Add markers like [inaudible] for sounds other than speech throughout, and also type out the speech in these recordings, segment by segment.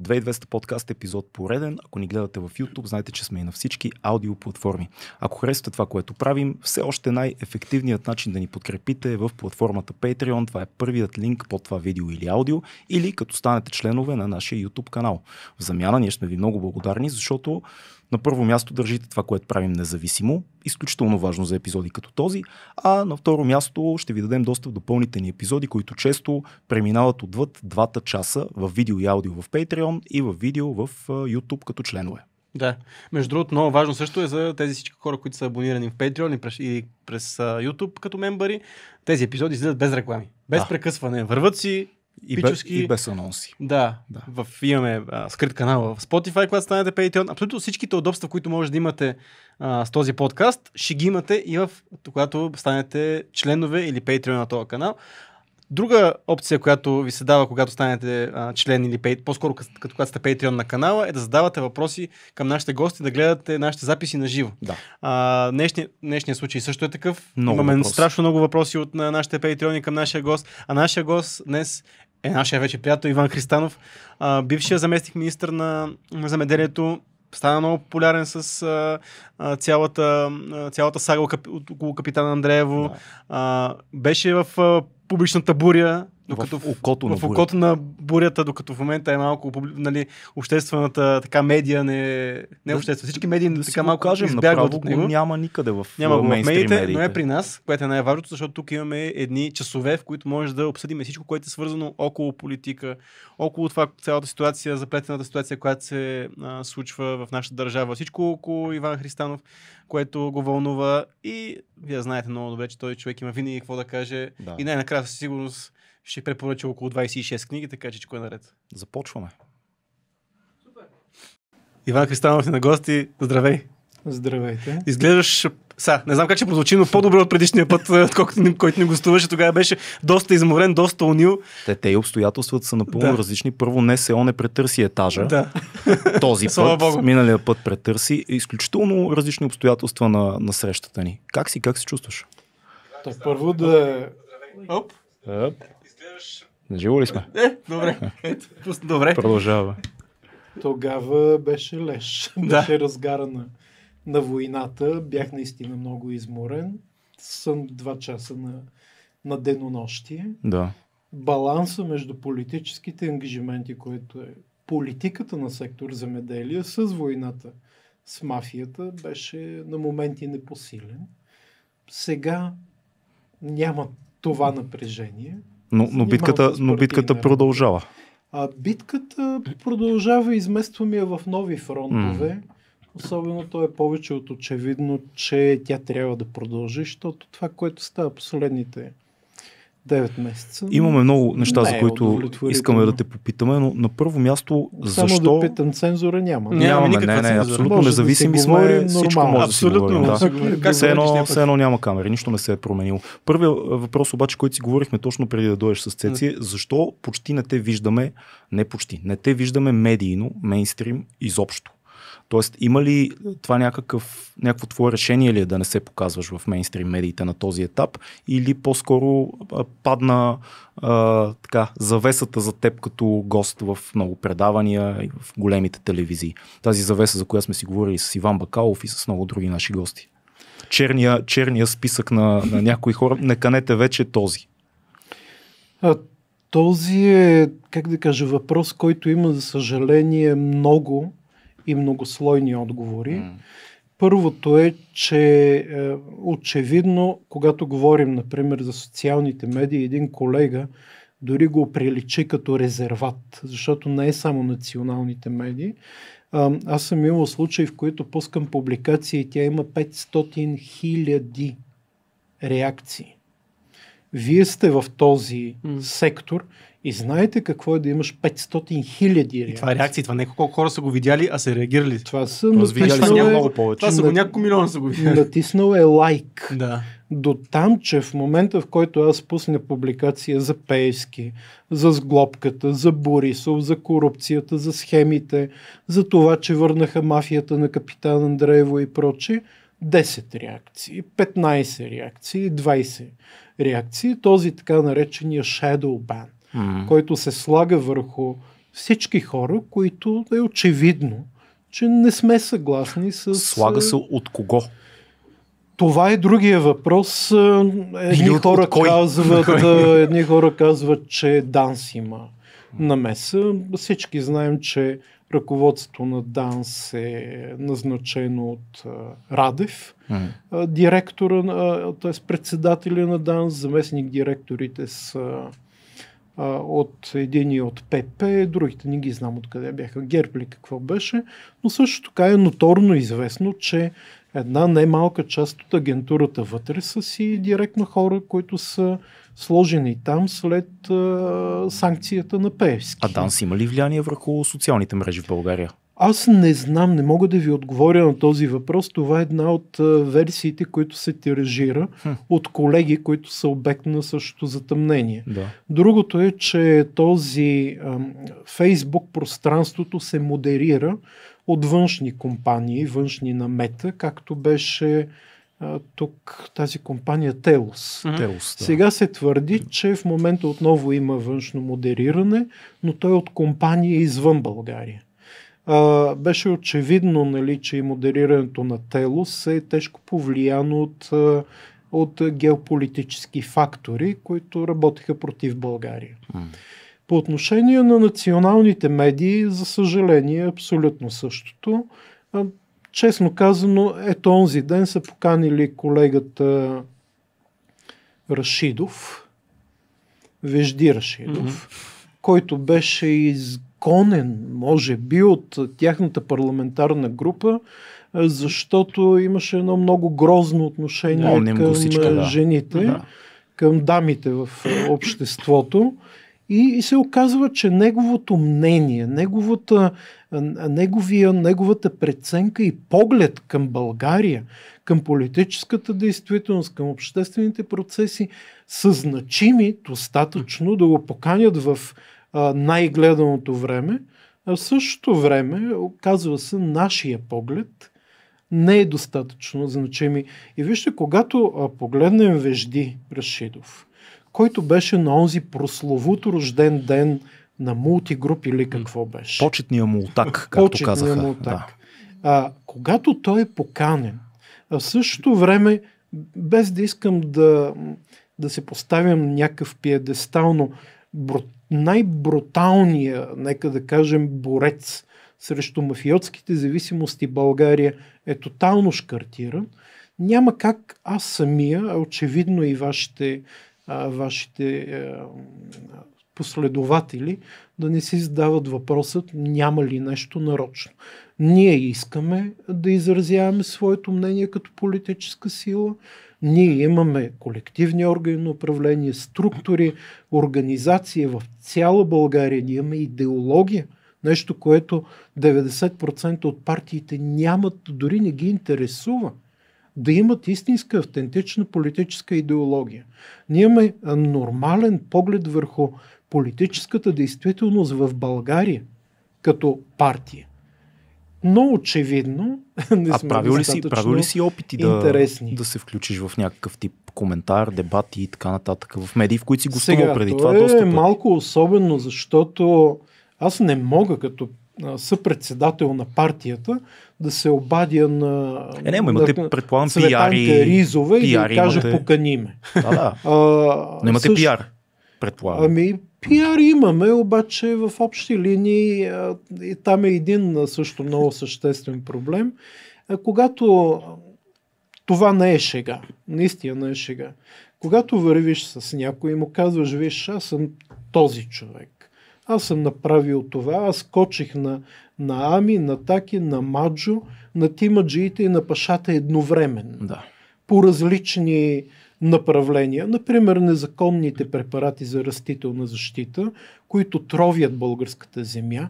2200 подкаст епизод пореден. Ако ни гледате в YouTube, знаете, че сме и на всички аудиоплатформи. Ако харесвате това, което правим, все още най-ефективният начин да ни подкрепите е в платформата Patreon. Това е първият линк под това видео или аудио, или като станете членове на нашия YouTube канал. В замяна ние сме ви много благодарни, защото на първо място държите това, което правим независимо, изключително важно за епизоди като този, а на второ място ще ви дадем доста допълнителни епизоди, които често преминават отвъд двата часа в видео и аудио в Patreon и в видео в YouTube като членове. Да. Между другото, много важно също е за тези всички хора, които са абонирани в Patreon и през, и през YouTube като мембари. Тези епизоди излизат без реклами. Без да. прекъсване. Върват си, и, бе, и без анонси. Да, да. В, имаме а, скрит канал в Spotify, когато станете Patreon. Абсолютно всичките удобства, които може да имате а, с този подкаст, ще ги имате и в, когато станете членове или Patreon на този канал. Друга опция, която ви се дава, когато станете а, член или пей, по-скоро като, като когато сте Patreon на канала, е да задавате въпроси към нашите гости, да гледате нашите записи на живо. Да. А, днешни, днешния случай също е такъв. Много Имаме въпрос. страшно много въпроси от на нашите Patreon към нашия гост. А нашия гост днес е нашия вече приятел Иван Христанов, а, бившия заместник министр на, на замеделието, стана много популярен с а, а, цялата, а, цялата сага около капитан Андреево. Да. А, беше в а, публичната буря, докато в, окото, в, в окото на бурята, докато в момента е малко нали, обществената така медия не, не да, обществена. Всички медии да така малко кажем, избягват от него. Го няма никъде в няма в, в медиите, но е при нас, което е най-важното, защото тук имаме едни часове, в които може да обсъдим всичко, което е свързано около политика, около това цялата ситуация, заплетената ситуация, която се а, случва в нашата държава. Всичко около Иван Христанов, което го вълнува и вие знаете много добре, че той човек има винаги какво да каже да. и най-накрая със сигурност ще препоръча около 26 книги, така че е наред. Започваме. Супер. Иван Христанов е на гости. Здравей! Здравейте. Изглеждаш са, не знам как ще прозвучи, но по-добре от предишния път, [laughs] ни, който ни гостуваше. Тогава беше доста изморен, доста унил. Те, те и обстоятелствата са напълно да. различни. Първо, не се не претърси етажа. Да. [laughs] Този път, Богу. миналия път претърси. Изключително различни обстоятелства на, на срещата ни. Как си, как се чувстваш? То първо да... Е- Оп. Оп. Живо ли сме? Е, добре. Ето, добре. Продължава. Тогава беше леш. [laughs] Да. Беше разгара на, на войната. Бях наистина много изморен. Съм два часа на, на денонощие. Да. Баланса между политическите ангажименти, което е политиката на сектор земеделие с войната с мафията, беше на моменти непосилен. Сега няма това напрежение. Но, но, битката, но битката продължава. А битката продължава и изместваме я в нови фронтове. Mm. Особено то е повече от очевидно, че тя трябва да продължи, защото това, което става последните 9 месеца. Имаме много неща, не, за е които искаме да те попитаме, но на първо място Само защо... Само да питам, цензура няма. Нямаме, Нямаме не, не, цензура. абсолютно може независими да сме, нормално. всичко може абсолютно. да си говорим. Да. Как все, едно, все едно няма камери, нищо не се е променило. Първият въпрос обаче, който си говорихме точно преди да дойдеш с Цеци, защо почти не те виждаме, не почти, не те виждаме медийно, мейнстрим изобщо. Тоест, има ли това някакъв, някакво твое решение ли е да не се показваш в мейнстрим медиите на този етап или по-скоро падна а, така, завесата за теб като гост в много предавания и в големите телевизии? Тази завеса, за която сме си говорили с Иван Бакалов и с много други наши гости. Черния, черния списък на, на някои хора, не канете вече този. А, този е, как да кажа, въпрос, който има, за съжаление, много и многослойни отговори. Mm. Първото е, че е, очевидно, когато говорим, например, за социалните медии, един колега дори го приличи като резерват, защото не е само националните медии. аз съм имал случаи, в които пускам публикации и тя има 500 хиляди реакции. Вие сте в този mm. сектор и знаете какво е да имаш 500 хиляди реакции. това е реакция. това не е колко хора са го видяли, а са реагирали. Това са натиснал е, много повече. Това са го няколко милиона са го видяли. Натиснал е лайк. Да. До там, че в момента, в който аз пусна публикация за Пейски, за сглобката, за Борисов, за корупцията, за схемите, за това, че върнаха мафията на капитан Андреево и прочи, 10 реакции, 15 реакции, 20 реакции. Този така наречения shadow ban mm-hmm. който се слага върху всички хора, които е очевидно, че не сме съгласни с... Слага се от кого? Това е другия въпрос. Едни от, хора, от казват, едни хора казват, че Данс има намеса. Всички знаем, че ръководството на ДАНС е назначено от Радев. Директора, т.е. председателя на ДАНС, заместник директорите са а, от и от ПП, другите не ги знам откъде бяха, ГЕРБ какво беше, но също така е ноторно известно, че една немалка част от агентурата вътре са си директно хора, които са сложени там след а, санкцията на Певски. А Данс има ли влияние върху социалните мрежи в България? Аз не знам, не мога да ви отговоря на този въпрос. Това е една от версиите, които се тиражира хм. от колеги, които са обект на същото затъмнение. Да. Другото е, че този Facebook Фейсбук пространството се модерира от външни компании, външни намета, както беше а, тук тази компания Телос. Телос да. Сега се твърди, че в момента отново има външно модериране, но той е от компания извън България а, беше очевидно, нали, че модерирането на Телос е тежко повлияно от, от геополитически фактори, които работиха против България. По отношение на националните медии, за съжаление, е абсолютно същото. Честно казано, ето онзи ден са поканили колегата Рашидов, Вежди Рашидов, mm-hmm. който беше из изконен, може би, от тяхната парламентарна група, защото имаше едно много грозно отношение да, към всичка, да. жените, да. към дамите в обществото. И, и се оказва, че неговото мнение, неговата, неговия, неговата преценка и поглед към България, към политическата действителност, към обществените процеси са значими достатъчно да го поканят в най-гледаното време, а в същото време, казва се, нашия поглед не е достатъчно значими. И вижте, когато погледнем Вежди Рашидов, който беше на онзи прословут рожден ден на мултигруп или какво беше? Почетния мултак, както Почетния казаха. Мултак. Да. А, когато той е поканен, а в същото време, без да искам да, да се поставям някакъв пиедестал, но най-бруталния, нека да кажем, борец срещу мафиотските зависимости България е тотално шкартиран, няма как аз самия, а очевидно и вашите, а, вашите а, е, последователи, да не си задават въпросът няма ли нещо нарочно. Ние искаме да изразяваме своето мнение като политическа сила, ние имаме колективни органи на управление, структури, организации в цяла България. Ние имаме идеология. Нещо, което 90% от партиите нямат, дори не ги интересува. Да имат истинска, автентична политическа идеология. Ние имаме нормален поглед върху политическата действителност в България като партия но очевидно [laughs] не а сме правил ли, си, правил ли си опити да, интересни. да се включиш в някакъв тип коментар, дебати и така нататък в медии, в които си гостувал Сега, преди това? Е доста малко особено, защото аз не мога като съпредседател на партията да се обадя на е, не, имате, да, предполагам, пиари, ризове пиари и да кажа имате... покани ме. Да, да. Но имате също, пиар предполагам. Ами, пиар имаме, обаче в общи линии и там е един също много съществен проблем. когато това не е шега, наистина не е шега. Когато вървиш с някой и му казваш, виж, аз съм този човек. Аз съм направил това, аз кочих на, на Ами, на Таки, на Маджо, на Тимаджиите и на Пашата едновременно. Да. По различни направления, например незаконните препарати за растителна защита, които тровят българската земя,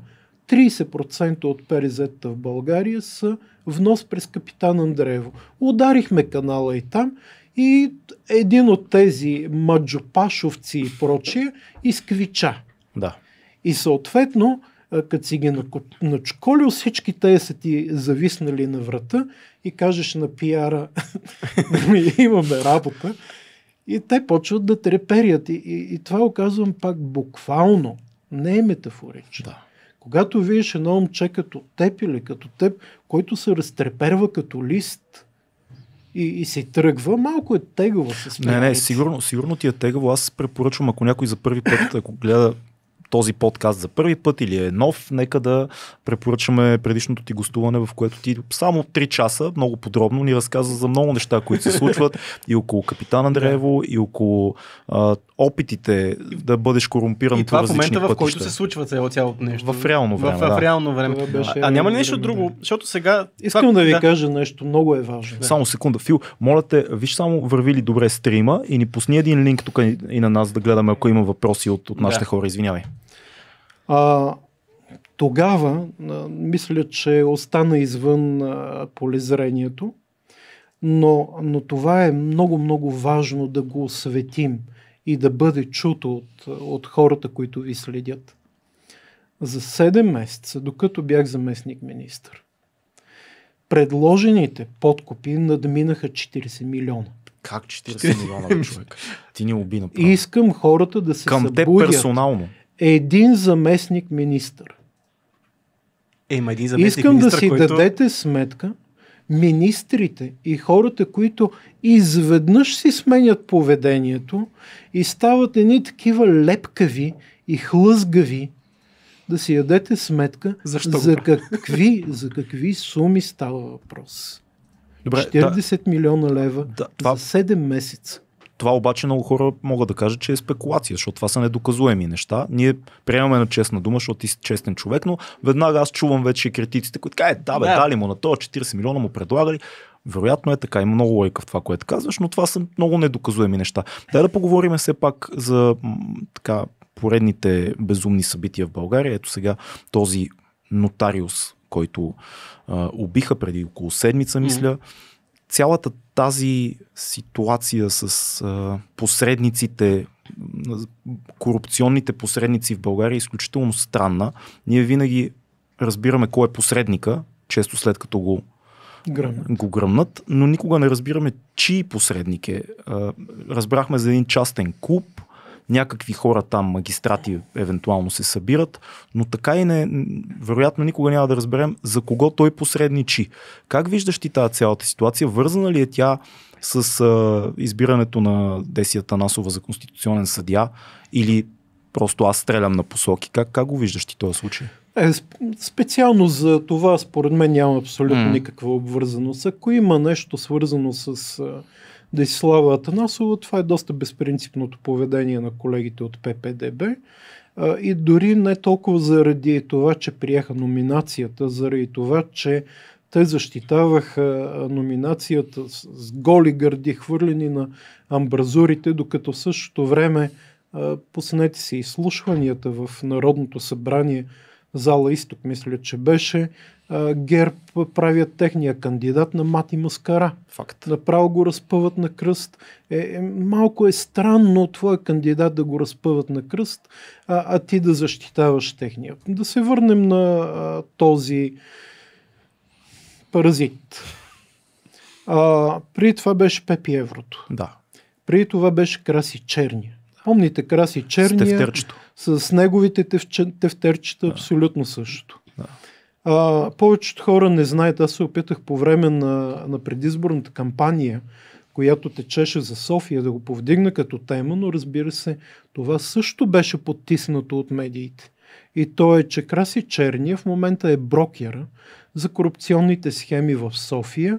30% от перезетта в България са внос през Капитан Андреево. Ударихме канала и там и един от тези маджопашовци и прочие изквича. Да. И съответно, като си ги начколил всички те са ти зависнали на врата и кажеш на пиара [laughs] имаме работа и те почват да треперят и, и, и това оказвам пак буквално, не е метафорично. Да. Когато видиш едно момче като теб или като теб, който се разтреперва като лист, и, и се тръгва, малко е тегаво с Не, не, сигурно, сигурно ти е тегаво. Аз препоръчвам, ако някой за първи път, ако гледа този подкаст за първи път или е нов, нека да препоръчаме предишното ти гостуване, в което ти само 3 часа много подробно ни разказа за много неща, които се случват [laughs] и около капитан Андреево, и около а, опитите да бъдеш корумпиран и по това в момента, пътища. в който се случва цяло, цялото нещо. В реално време. В, да. в реално време. Да, беше а, а няма ли нещо време. друго? Защото сега. Искам това, да ви да. кажа нещо, много е важно. Да. Само секунда, Фил, моля те, виж само върви ли добре стрима и ни пусни един линк тук и на нас да гледаме, ако има въпроси от, от нашите да. хора. Извинявай. А, тогава, а, мисля, че остана извън а, полезрението, но, но това е много-много важно да го осветим и да бъде чуто от, от хората, които ви следят. За 7 месеца, докато бях заместник министър, предложените подкупи надминаха 40 милиона. Как 40 милиона, човек? Ти ни обина. направо. И искам хората да се Към събудят. Към те персонално. Е един заместник министър. Е, има един заместник Искам министър, да си който... дадете сметка, министрите и хората, които изведнъж си сменят поведението и стават едни такива лепкави и хлъзгави, да си ядете сметка Защо за, какви, за какви суми става въпрос. Добре, 40 да, милиона лева да, това, за 7 месеца. Това обаче много хора могат да кажат, че е спекулация, защото това са недоказуеми неща. Ние приемаме на честна дума, защото ти си честен човек, но веднага аз чувам вече критиците, които казват, е, да, бе, да. дали му на то, 40 милиона му предлагали. Вероятно е така, има много лойка в това, което казваш, но това са много недоказуеми неща. Дай да поговорим все пак за така, поредните безумни събития в България. Ето сега този нотариус, който а, убиха преди около седмица, мисля. Mm-hmm цялата тази ситуация с а, посредниците, корупционните посредници в България е изключително странна. Ние винаги разбираме кой е посредника, често след като го гръмнат. го гръмнат, но никога не разбираме чий посредник е. Разбрахме за един частен клуб, някакви хора там, магистрати, евентуално се събират, но така и не, вероятно никога няма да разберем за кого той посредничи. Как виждаш ти тази цялата ситуация? Вързана ли е тя с а, избирането на Десия Танасова за конституционен съдия или просто аз стрелям на посоки? Как, как го виждаш ти този случай? Е, специално за това, според мен, няма абсолютно mm. никаква обвързаност. Ако има нещо свързано с Десислава Атанасова, това е доста безпринципното поведение на колегите от ППДБ. И дори не толкова заради това, че приеха номинацията, заради това, че те защитаваха номинацията с голи гърди, хвърлени на амбразурите, докато в същото време поснете си изслушванията в Народното събрание, зала Исток, мисля, че беше, ГЕРБ правят техния кандидат на мати маскара. Факт. Направо го разпъват на кръст. Е, е, малко е странно твой кандидат да го разпъват на кръст, а, а ти да защитаваш техния. Да се върнем на а, този паразит. А, при това беше Пепи Еврото. Да. При това беше Краси Черния. Помните Краси Черния? С тефтерчето. С неговите тефтерчета да. абсолютно също. Да. А, повечето хора не знаят, аз се опитах по време на, на предизборната кампания, която течеше за София, да го повдигна като тема, но разбира се, това също беше подтиснато от медиите. И то е, че Краси Черния в момента е брокера за корупционните схеми в София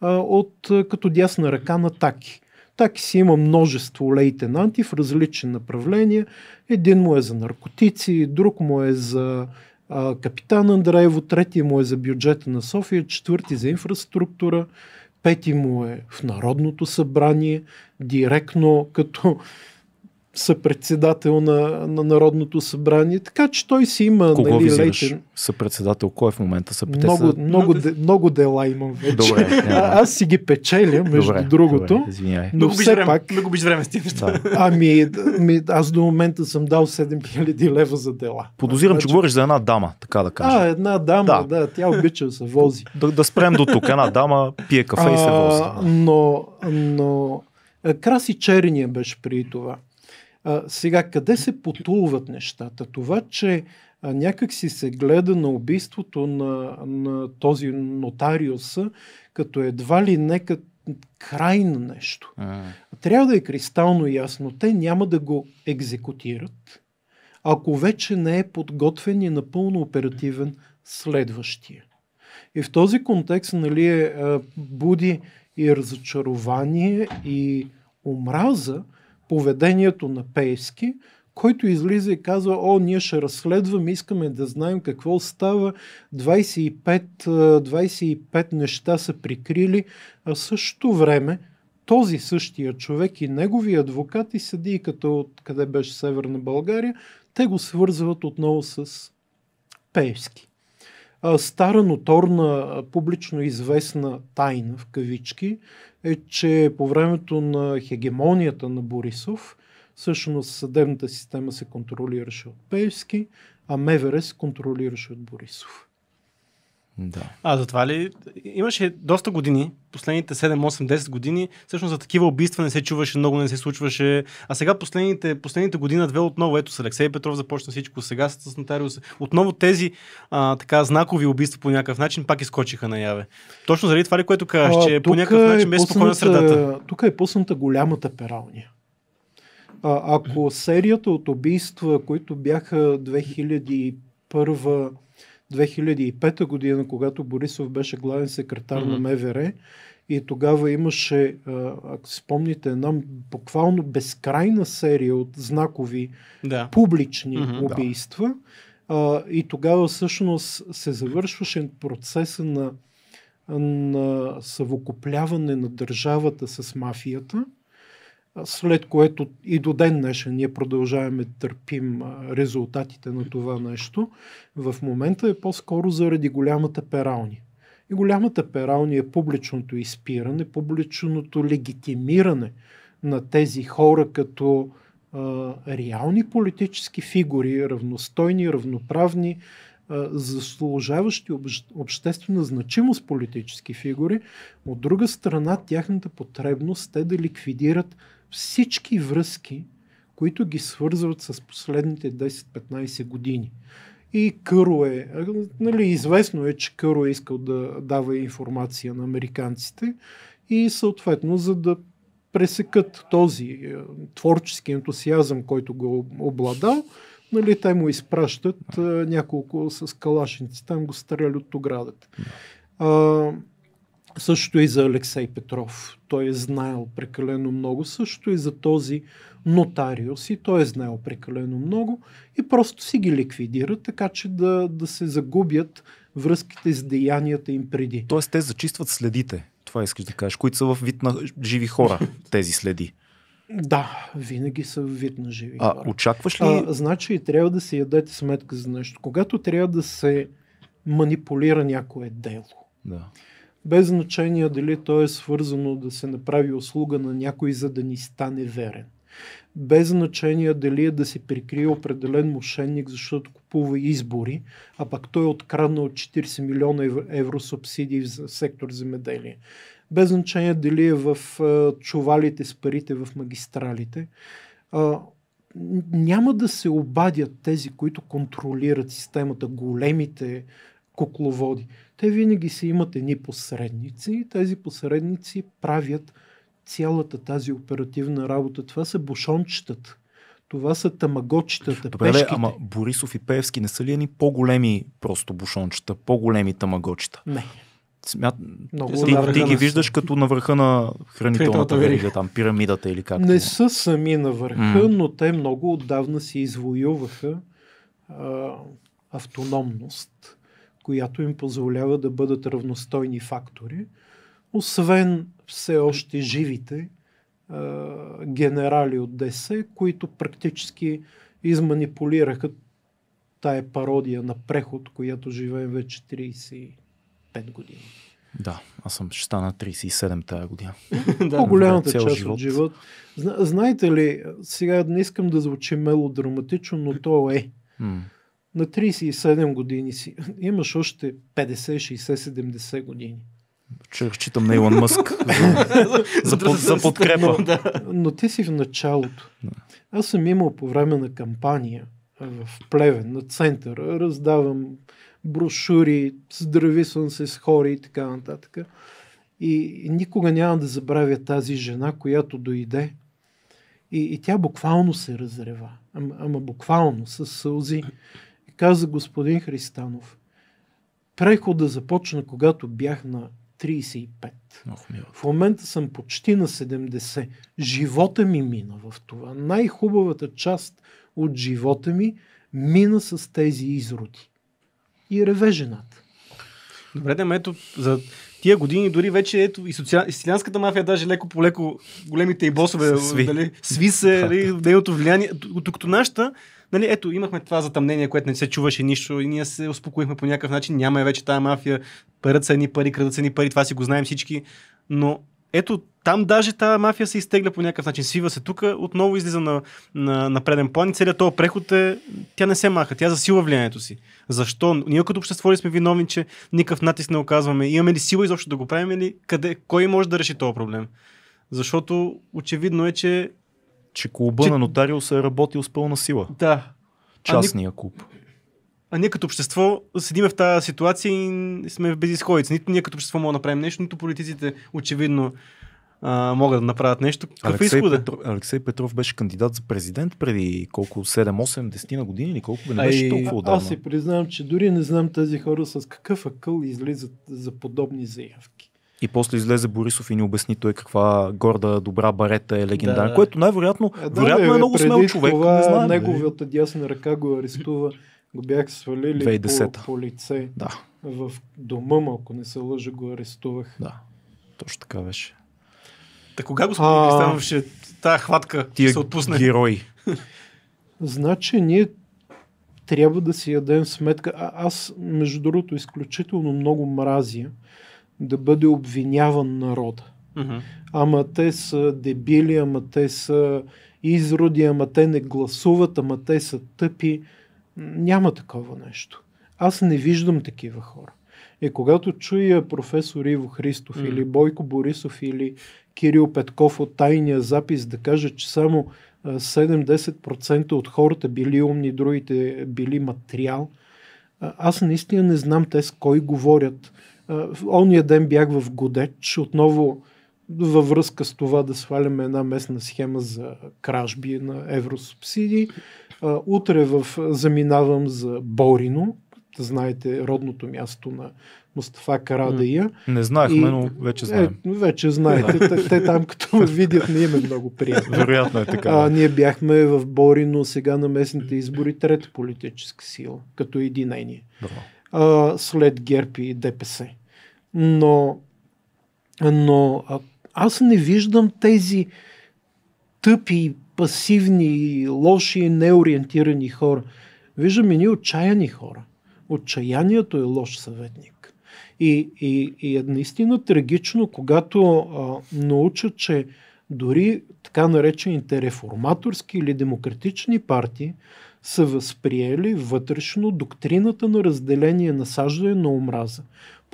а, от, а, като дясна ръка на Таки. Таки си има множество лейтенанти в различни направления. Един му е за наркотици, друг му е за а, капитан Андреево, трети му е за бюджета на София, четвърти за инфраструктура, пети му е в Народното събрание, директно като съпредседател на, на Народното събрание, така че той си има... Кого нали, визираш? Съпредседател? Кой е в момента? Съпредседател? Много, много, де, много дела имам вече. Добре, а, аз си ги печеля, между добре, другото. Добре, извиняй. но много все пак... Много биш време с тия да. Ами, ами, аз до момента съм дал 7000 лева за дела. Подозирам, а, че, че значи- говориш за една дама, така да кажа. А, една дама, да, да тя обича да се вози. [laughs] Да, да спрем до тук. Една дама пие кафе а, и се вози. Но, но е, Краси Черния беше при това. А, сега, къде се потулват нещата? Това, че а, някак си се гледа на убийството на, на този нотариуса, като едва ли нека край на нещо. А. Трябва да е кристално ясно. Те няма да го екзекутират, ако вече не е подготвен и напълно оперативен следващия. И в този контекст нали, е, буди и разочарование и омраза, поведението на Пейски, който излиза и казва, о, ние ще разследваме, искаме да знаем какво става. 25, 25 неща са прикрили, а също време този същия човек и негови адвокат и съдийката от къде беше Северна България, те го свързват отново с Пейски. Стара ноторна, публично известна тайна в кавички е, че по времето на хегемонията на Борисов, всъщност съдебната система се контролираше от Певски, а Меверес се контролираше от Борисов. Да. А затова ли имаше доста години, последните 7, 8, 10 години, всъщност за такива убийства не се чуваше, много не се случваше. А сега последните, последните година, две отново, ето с Алексей Петров започна всичко, сега с Нотариус. Отново тези а, така знакови убийства по някакъв начин пак изкочиха наяве. Точно заради това ли, което казваш, че по някакъв е начин е спокойна средата. Тук е пусната голямата пералня. А, ако серията от убийства, които бяха 2001 2005 година, когато Борисов беше главен секретар mm-hmm. на МВР и тогава имаше, ако спомните, една буквално безкрайна серия от знакови да. публични mm-hmm, убийства. Да. А, и тогава всъщност се завършваше процеса на, на съвокупляване на държавата с мафията след което и до ден днешен ние продължаваме да търпим резултатите на това нещо, в момента е по-скоро заради голямата перални. И голямата перални е публичното изпиране, публичното легитимиране на тези хора като а, реални политически фигури, равностойни, равноправни, заслужаващи обществена значимост политически фигури, от друга страна тяхната потребност е да ликвидират всички връзки, които ги свързват с последните 10-15 години. И Къро е, нали, известно е, че Къро е искал да дава информация на американците и съответно, за да пресекат този творчески ентусиазъм, който го обладал, Нали, те му изпращат а, няколко с калашници, там го стреля от оградата. А, също и за Алексей Петров. Той е знаел прекалено много. Също и за този нотариус и той е знаел прекалено много и просто си ги ликвидира, така че да, да се загубят връзките с деянията им преди. Тоест те зачистват следите. Това искаш да кажеш, които са в вид на живи хора, [laughs] тези следи. Да, винаги са вид на живи. А, очакваш ли? А, значи трябва да си ядете сметка за нещо. Когато трябва да се манипулира някое дело, да. без значение дали то е свързано да се направи услуга на някой, за да ни стане верен. Без значение дали е да се прикрие определен мошенник, защото купува избори, а пък той е откраднал 40 милиона евро субсидии за сектор земеделие без значение дали е в чувалите с парите в магистралите. Няма да се обадят тези, които контролират системата, големите кукловоди. Те винаги си имат едни посредници и тези посредници правят цялата тази оперативна работа. Това са бушончетата. Това са тамагочетата, Добре, пешките. ама Борисов и Певски не са ли едни по-големи просто бушончета, по-големи тамагочета? Не. Смят... Много ти, ти, ги виждаш като на върха на хранителната верига, там пирамидата или как? Не са сами на върха, mm. но те много отдавна си извоюваха а, автономност, която им позволява да бъдат равностойни фактори, освен все още живите а, генерали от ДС, които практически изманипулираха тая пародия на преход, която живеем вече 30 5 години. Да, аз съм, ще стана 37 тази година. [laughs] да, По-голямата част живот. от живот. Зна, знаете ли, сега не искам да звучи мелодраматично, но то е. Mm. На 37 години си. [laughs] Имаш още 50, 60, 70 години. Чух, читам на Илон Мъск за, [laughs] за, под, за подкрепа. Но, да. но ти си в началото. Аз съм имал по време на кампания в Плевен, на центъра, раздавам брошури, здрави съм се с хори и така нататък. И никога няма да забравя тази жена, която дойде и, и тя буквално се разрева. Ама, ама буквално, с сълзи. И каза господин Христанов, прехода започна, когато бях на 35. в момента съм почти на 70. Живота ми мина в това. Най-хубавата част от живота ми мина с тези изроди и реве жената. Добре, да, ето за тия години дори вече ето и сицилианската мафия даже леко по леко големите и босове сви, дали, сви се, дали, нейното влияние. Докато нашата, нали, ето имахме това затъмнение, което не се чуваше нищо и ние се успокоихме по някакъв начин. Няма е вече тази мафия, парят са едни пари, крадат са едни пари, това си го знаем всички. Но ето там даже тази мафия се изтегля по някакъв начин. Свива се тук, отново излиза на, на, на преден план и целият този преход е, тя не се маха, тя засила влиянието си. Защо? Ние като общество ли сме виновни, че никакъв натиск не оказваме? Имаме ли сила изобщо да го правим или къде, кой може да реши този проблем? Защото очевидно е, че... Че клуба че... на нотариус е работил с пълна сила. Да. Частния а, клуб а ние като общество седиме в тази ситуация и сме в безисходица. Нито ние като общество можем да направим нещо, нито политиците очевидно а, могат да направят нещо. Какъв Алексей, е. Петров, Алексей Петров беше кандидат за президент преди колко 7-8 10 години или колко бе не беше а толкова отдавна. Аз си признавам, че дори не знам тези хора с какъв акъл излизат за подобни заявки. И после излезе Борисов и ни обясни той каква горда, добра барета е легендарна, да, което най-вероятно, а, е, да, вероятно е много смел човек. Това не знаем, неговата дясна ръка го арестува го бях свалили 2010 по, полице. лице. Да. В дома му, ако не се лъжа, го арестувах. Да, точно така беше. Та кога господин а... тази хватка ти се отпусне? герои. [laughs] значи ние трябва да си ядем сметка. А, аз, между другото, изключително много мразя да бъде обвиняван народа. Uh-huh. Ама те са дебили, ама те са изроди, ама те не гласуват, ама те са тъпи. Няма такова нещо. Аз не виждам такива хора. И когато чуя професор Иво Христов mm. или Бойко Борисов или Кирил Петков от тайния запис да каже, че само 7-10% от хората били умни, другите били материал, аз наистина не знам те с кой говорят. В ония ден бях в Годеч, отново във връзка с това да сваляме една местна схема за кражби на евросубсидии утре в, заминавам за Борино, знаете, родното място на Мустафа Карадея. Не знаехме, и, но вече е, знаем. Е, вече знаете. Да. те, те там като ме [laughs] видят, не е много приятно. Вероятно е така. А, ние бяхме в Борино сега на местните избори трета политическа сила, като единение. А, след ГЕРБ и ДПС. Но, но а, аз не виждам тези тъпи пасивни, лоши, неориентирани хора. Виждаме ние отчаяни хора. Отчаянието е лош съветник. И, и, и е наистина трагично, когато а, научат, че дори така наречените реформаторски или демократични партии са възприели вътрешно доктрината на разделение, насаждане на омраза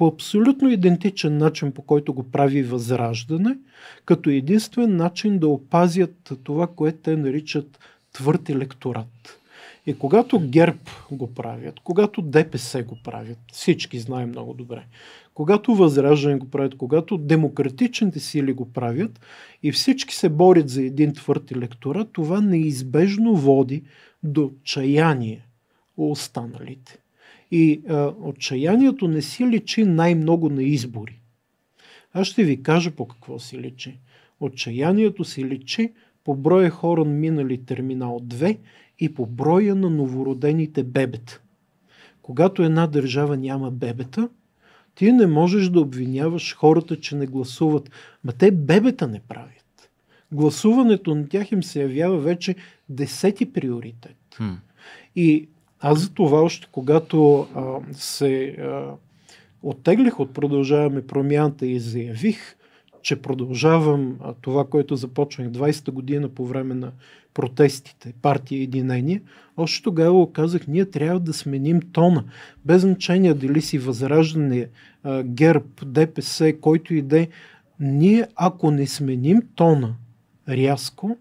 по абсолютно идентичен начин, по който го прави възраждане, като единствен начин да опазят това, което те наричат твърд електорат. И когато ГЕРБ го правят, когато ДПС го правят, всички знаем много добре, когато Възраждане го правят, когато демократичните сили го правят и всички се борят за един твърд електорат, това неизбежно води до чаяние у останалите. И а, отчаянието не си личи най-много на избори. Аз ще ви кажа по какво си личи. Отчаянието си личи по броя хора на минали терминал 2 и по броя на новородените бебета. Когато една държава няма бебета, ти не можеш да обвиняваш хората, че не гласуват. Ма те бебета не правят. Гласуването на тях им се явява вече десети приоритет. Хм. И аз за това още когато а, се а, оттеглих от Продължаваме промяната и заявих, че продължавам а, това, което започнах 20-та година по време на протестите, партия Единение, още тогава казах, ние трябва да сменим тона. Без значение дали си възраждане, а, ГЕРБ, ДПС, който иде, ние ако не сменим тона рязко,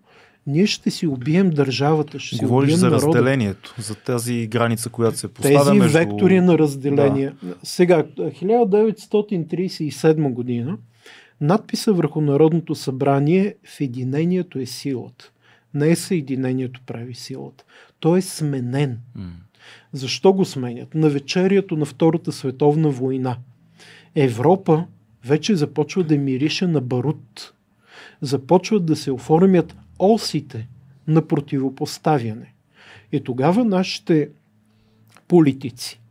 ние ще си убием държавата, ще Говориш убием за народа. разделението, за тази граница, която се поставя Тези между... вектори на разделение. Да. Сега, 1937 година надписа върху Народното събрание в единението е силата. Не е съединението прави силата. Той е сменен. М. Защо го сменят? На вечерието на Втората световна война. Европа вече започва да мирише на барут. Започват да се оформят осите на противопоставяне. И тогава нашите политици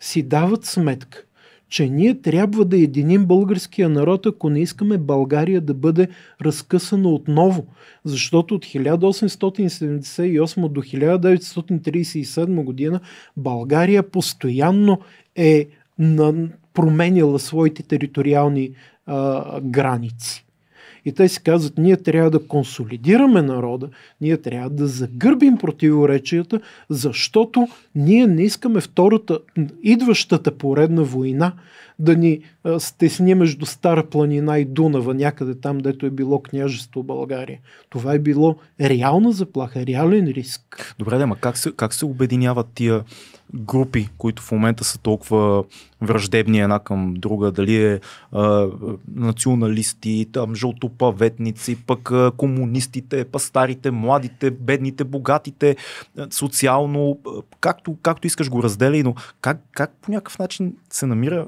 си дават сметка, че ние трябва да единим българския народ, ако не искаме България да бъде разкъсана отново. Защото от 1878 до 1937 година България постоянно е променяла своите териториални а, граници. И те си казват, ние трябва да консолидираме народа, ние трябва да загърбим противоречията, защото ние не искаме втората, идващата поредна война да ни стесни между Стара планина и Дунава, някъде там, дето е било княжество България. Това е било реална заплаха, реален риск. Добре, да, ма как се, как се обединяват тия групи, които в момента са толкова враждебни една към друга, дали е а, националисти, там жълтопаветници, пък а, комунистите, пастарите, младите, бедните, богатите, социално, както, както искаш го разделя, но как, как по някакъв начин се намира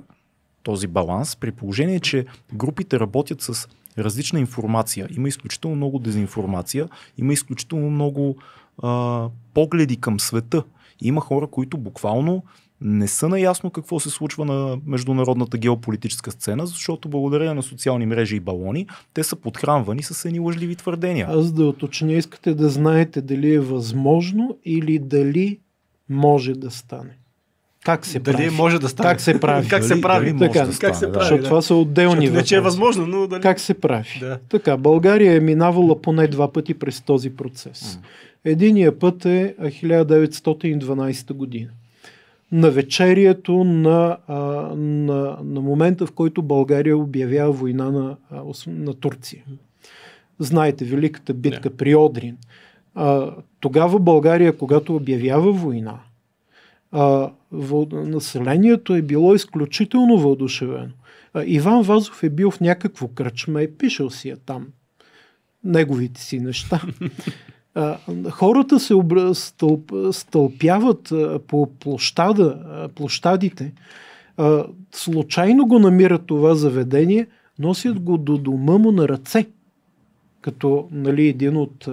този баланс при положение, че групите работят с различна информация. Има изключително много дезинформация, има изключително много а, погледи към света. Има хора, които буквално не са наясно какво се случва на международната геополитическа сцена, защото благодарение на социални мрежи и балони, те са подхранвани с едни лъжливи твърдения. Аз да уточня, искате да знаете дали е възможно или дали може да стане. Как се дали прави? може да стане? Как се прави? как се прави? Дали, дали може да стане, как се да. прави? Защото да. това са отделни Защото въпроси. Вече е възможно, но дали... Как се прави? Да. Така, България е минавала поне два пъти през този процес. М. Единия път е 1912 година. На вечерието на, на, на момента, в който България обявява война на, на Турция. Знаете, Великата битка yeah. при Одрин. А, тогава България, когато обявява война, а, населението е било изключително въодушевено. А, Иван Вазов е бил в някакво кръчме, пишел си я там неговите си неща. [laughs] хората се стълп... стълпяват по площада, площадите, случайно го намират това заведение, носят го до дома му на ръце, като нали, един от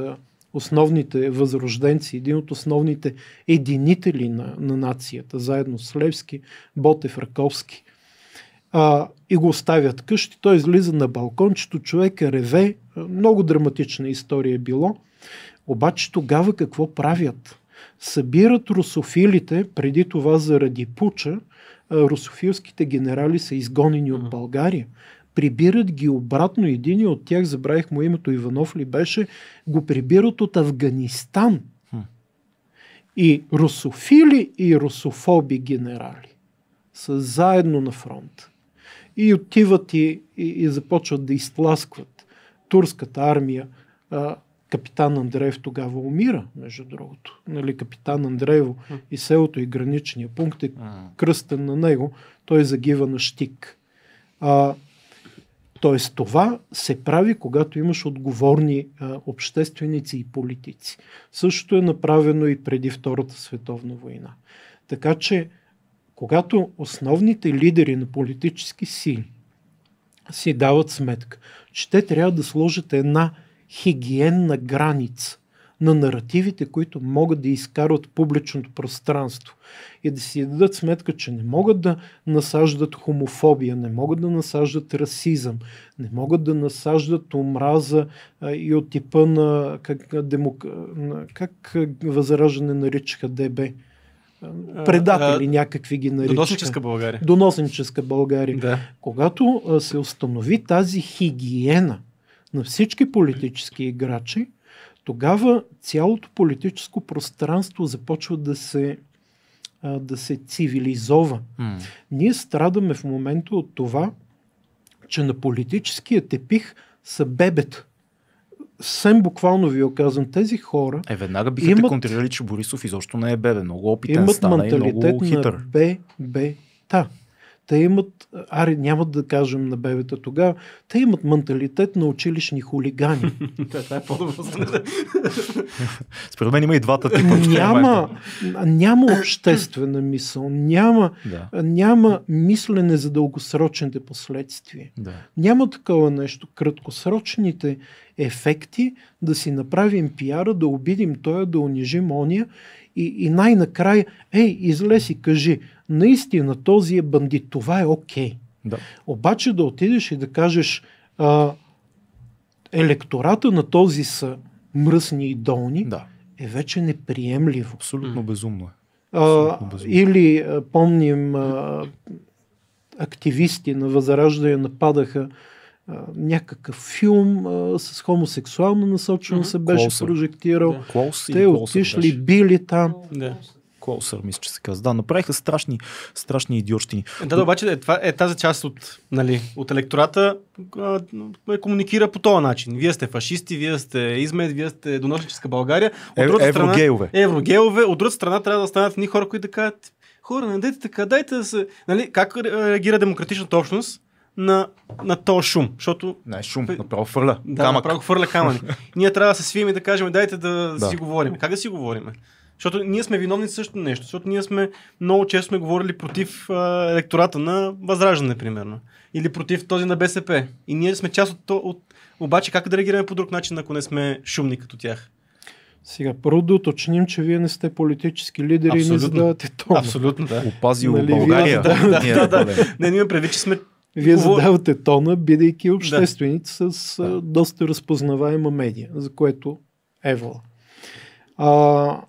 основните възрожденци, един от основните единители на, на нацията, заедно с Левски, Ботев, Раковски. А, и го оставят къщи, той излиза на балкончето, човека реве, много драматична история е било. Обаче тогава какво правят? Събират русофилите, преди това заради пуча, русофилските генерали са изгонени от България. Прибират ги обратно. Един от тях, забравих му името, Иванов ли беше, го прибират от Афганистан. И русофили и русофоби генерали са заедно на фронт. И отиват и, и, и започват да изтласкват турската армия, Капитан Андреев тогава умира, между другото. Нали, капитан Андреев и селото и граничния пункт е кръстен на него. Той загива на щик. А, Тоест това се прави, когато имаш отговорни а, общественици и политици. Същото е направено и преди Втората световна война. Така че, когато основните лидери на политически сили си дават сметка, че те трябва да сложат една хигиенна граница на наративите, които могат да изкарат публичното пространство и да си дадат сметка, че не могат да насаждат хомофобия, не могат да насаждат расизъм, не могат да насаждат омраза а, и от типа на как, демок... на, как възраждане наричаха ДБ. Предатели а, някакви ги наричаха. Доносническа България. Доносническа България. Да. Когато а, се установи тази хигиена, на всички политически играчи, тогава цялото политическо пространство започва да се, а, да се цивилизова. Mm. Ние страдаме в момента от това, че на политическия тепих са бебета Сем буквално ви оказвам, тези хора. Е, веднага бихте имат, контролирали, че Борисов изобщо не е бебе. Много опитен имат стана менталитет и много хитър. На бе, те имат, аре няма да кажем на бебета тогава, те имат менталитет на училищни хулигани. [laughs] Това е по-добро. [laughs] Според мен има и двата типа. Няма, няма обществена мисъл, няма, да. няма мислене за дългосрочните последствия. Да. Няма такова нещо. Краткосрочните ефекти да си направим пиара, да обидим той, да унижим ония и, и най-накрая, ей, излез и кажи, наистина този е бандит, това е окей. Okay. Да. Обаче да отидеш и да кажеш, а, електората на този са мръсни и долни, да. е вече неприемливо. Абсолютно безумно е. А, или а, помним а, активисти на Възраждане нападаха а, някакъв филм а, с хомосексуална насочено mm-hmm. се беше Closer. прожектирал. Yeah. Close Те отишли, беше. били там. Yeah. Клоусър, мисля, че се казва. Да, направиха страшни, страшни идиотщини. Да, да, обаче е, това, е тази част от, нали, от електората е, комуникира по този начин. Вие сте фашисти, вие сте измед, вие сте доносническа България. От Ев, другата еврогейлове. Страна, От друга страна трябва да останат ни хора, които да кажат хора, не дайте така, дайте да се... Нали, как реагира демократичната общност? на, на този шум. Защото... Не, шум, направо хвърля. Да, камък. направо фърля камъни. Ние трябва да се свием и да кажем, дайте да, да. си говорим. Как да си говорим? Защото ние сме виновни също нещо. Защото ние сме много често сме говорили против а, електората на Възраждане, примерно. Или против този на БСП. И ние сме част от, то, от... Обаче как да реагираме по друг начин, ако не сме шумни като тях? Сега, първо да уточним, че вие не сте политически лидери Абсолютно. и не задавате тон. Абсолютно, да. Опази нали, България. [laughs] Да, да, да, да. Не, ние предвид, че сме вие задавате тона, бидейки общественици да. с а, доста разпознаваема медия, за което евала. А,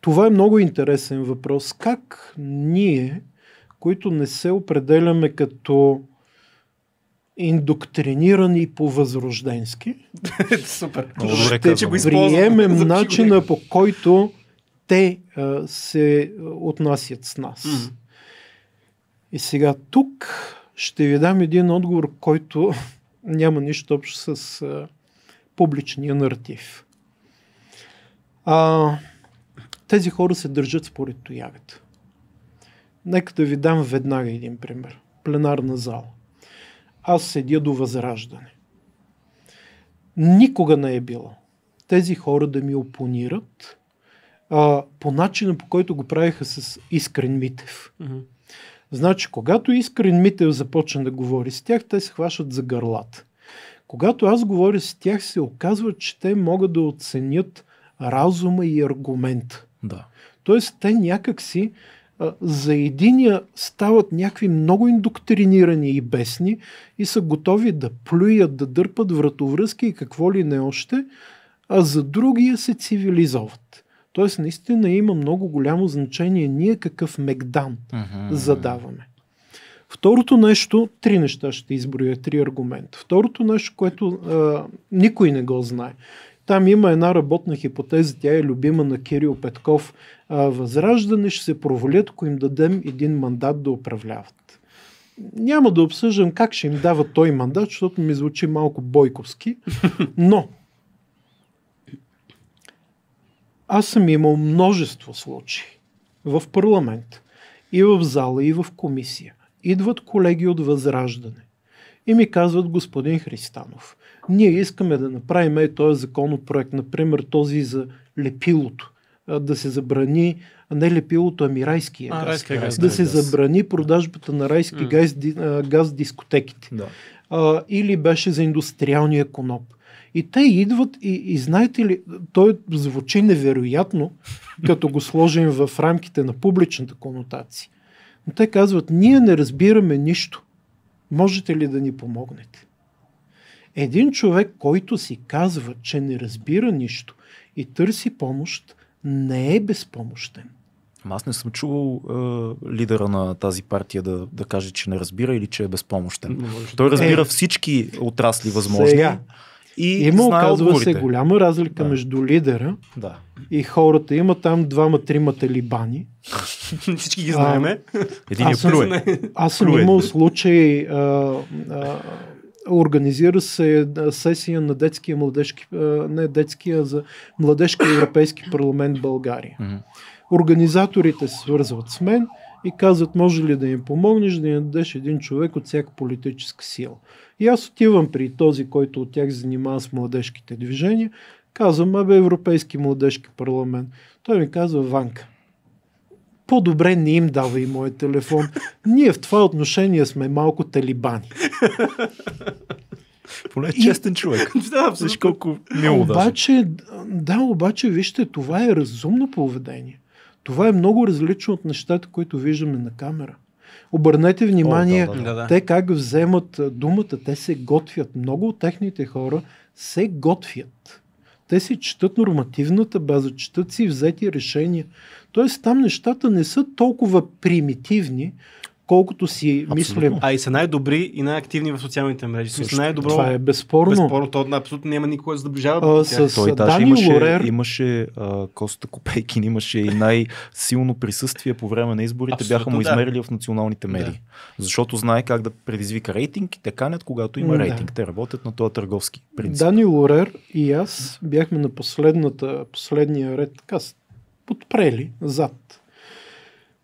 това е много интересен въпрос. Как ние, които не се определяме като индоктринирани по възрожденски, [laughs] Супер. ще че приемем начина по който те а, се отнасят с нас. Mm-hmm. И сега тук ще ви дам един отговор, който [laughs] няма нищо общо с а, публичния наратив. А, тези хора се държат според тоягата. Нека да ви дам веднага един пример. Пленарна зала. Аз седя до възраждане. Никога не е било тези хора да ми опонират а, по начина по който го правиха с Искрен Митев. Uh-huh. Значи, когато Искрен Митев започне да говори с тях, те се хващат за гърлата. Когато аз говоря с тях, се оказва, че те могат да оценят разума и аргумент. Да. Тоест, те някакси а, за единия стават някакви много индоктринирани и бесни и са готови да плюят, да дърпат вратовръзки и какво ли не още, а за другия се цивилизоват. Тоест, наистина има много голямо значение ние какъв мегдан uh-huh. задаваме. Второто нещо, три неща ще изброя, три аргумента. Второто нещо, което а, никой не го знае. Там има една работна хипотеза, тя е любима на Кирил Петков. А, възраждане ще се провалят, ако им дадем един мандат да управляват. Няма да обсъждам как ще им дава той мандат, защото ми звучи малко бойковски, но Аз съм имал множество случаи в парламент, и в зала, и в комисия. Идват колеги от Възраждане и ми казват, господин Христанов, ние искаме да направим и този законопроект, например този за лепилото, да се забрани не лепилото, ами райския а, газ. Райския газ. Да, се забрани продажбата на райски mm. газ, газ дискотеките. Да. А, или беше за индустриалния коноп. И те идват и, и знаете ли, той звучи невероятно, като го сложим в рамките на публичната конотация. Но те казват, ние не разбираме нищо. Можете ли да ни помогнете? Един човек, който си казва, че не разбира нищо и търси помощ, не е безпомощен. Аз не съм чувал е, лидера на тази партия да, да каже, че не разбира или че е безпомощен. Той разбира е, всички отрасли възможни. Сега, и има, оказва се, голяма разлика да. между лидера да. и хората. Има там двама-трима талибани. [laughs] Всички ги знаеме. Един е аз, съм, плюе. аз съм имал случай а, а, Организира се сесия на детския младежки, не детския, за младежки европейски парламент България. Организаторите се свързват с мен и казват, може ли да им помогнеш да ни дадеш един човек от всяка политическа сила. И аз отивам при този, който от тях занимава с младежките движения. Казвам, абе, Европейски младежки парламент. Той ми казва, Ванка, по-добре не им дава и моят телефон. Ние в това отношение сме малко талибани. Поне е честен и... човек. [laughs] да, всичко колко мило обаче, да. да, обаче, вижте, това е разумно поведение. Това е много различно от нещата, които виждаме на камера. Обърнете внимание, О, да, да, да. те как вземат думата, те се готвят. Много от техните хора се готвят. Те си четат нормативната база, четат си взети решения. Тоест там нещата не са толкова примитивни, колкото си абсолютно. мислим. А и са най-добри и най-активни в социалните мрежи. Също, най-добро. Това е безспорно. Безспорно, то абсолютно няма никой да доближава. А, с, Той даже Дани имаше, Лорер... имаше а, Коста Копейкин, имаше и най-силно присъствие по време на изборите. Абсолютно, бяха му измерили в националните медии. Да. Защото знае как да предизвика рейтинг и те канят, когато има да. рейтинг. Те работят на този търговски принцип. Дани Лорер и аз бяхме на последната, последния ред така подпрели зад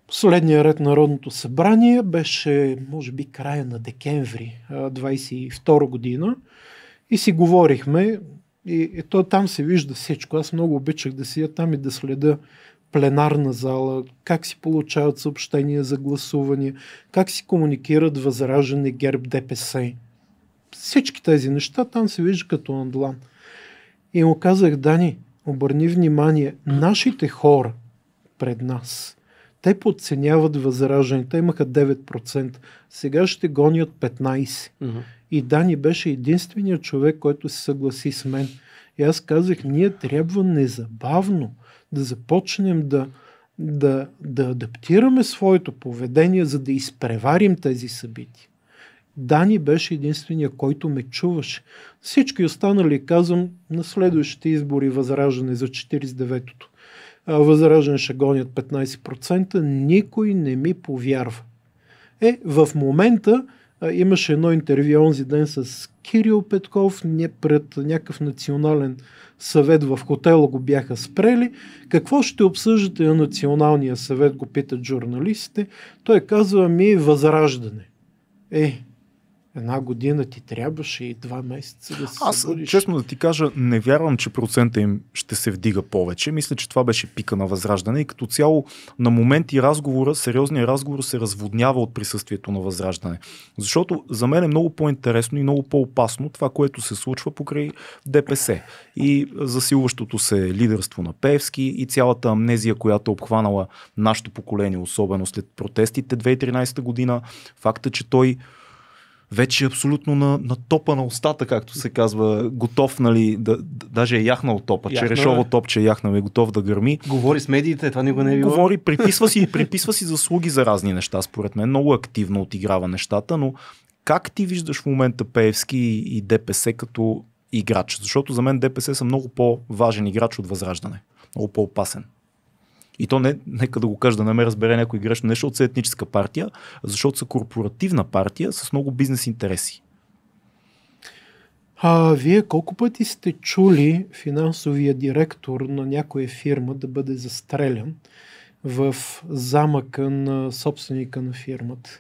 Последният ред Народното събрание беше, може би, края на декември 22 година и си говорихме и, и то там се вижда всичко. Аз много обичах да сия там и да следя пленарна зала, как си получават съобщения за гласувания, как си комуникират възражене ГЕРБ ДПС. Всички тези неща там се вижда като андлан. И му казах, Дани, обърни внимание, нашите хора пред нас – те подценяват възраждането. имаха 9%. Сега ще гонят 15%. Uh-huh. И Дани беше единственият човек, който се съгласи с мен. И аз казах, ние трябва незабавно да започнем да, да, да адаптираме своето поведение, за да изпреварим тези събития. Дани беше единствения, който ме чуваше. Всички останали, казвам, на следващите избори възраждане за 49-тото възражен ще гонят 15%, никой не ми повярва. Е, в момента имаше едно интервю онзи ден с Кирил Петков, не пред някакъв национален съвет в хотела го бяха спрели. Какво ще обсъждате на националния съвет, го питат журналистите. Той казва ми възраждане. Е, Една година ти трябваше и два месеца да се Аз, събудиш. честно да ти кажа, не вярвам, че процента им ще се вдига повече. Мисля, че това беше пика на възраждане и като цяло на моменти разговора, сериозния разговор се разводнява от присъствието на възраждане. Защото за мен е много по-интересно и много по-опасно това, което се случва покрай ДПС и засилващото се лидерство на Певски и цялата амнезия, която е обхванала нашето поколение, особено след протестите 2013 година. Факта, че той вече е абсолютно на, на топа на устата, както се казва, готов, нали, да, даже е яхнал топа, Яхна, черешово е. е. топче е яхнал, е готов да гърми. Говори с медиите, това никога не е било. Говори, приписва си, приписва си заслуги за разни неща, според мен, много активно отиграва нещата, но как ти виждаш в момента Пеевски и ДПС като играч? Защото за мен ДПС са много по-важен играч от Възраждане, много по-опасен. И то не, нека да го кажа, да не ме разбере някой грешно, не защото са етническа партия, а защото са корпоративна партия с много бизнес интереси. А вие колко пъти сте чули финансовия директор на някоя фирма да бъде застрелян в замъка на собственика на фирмата?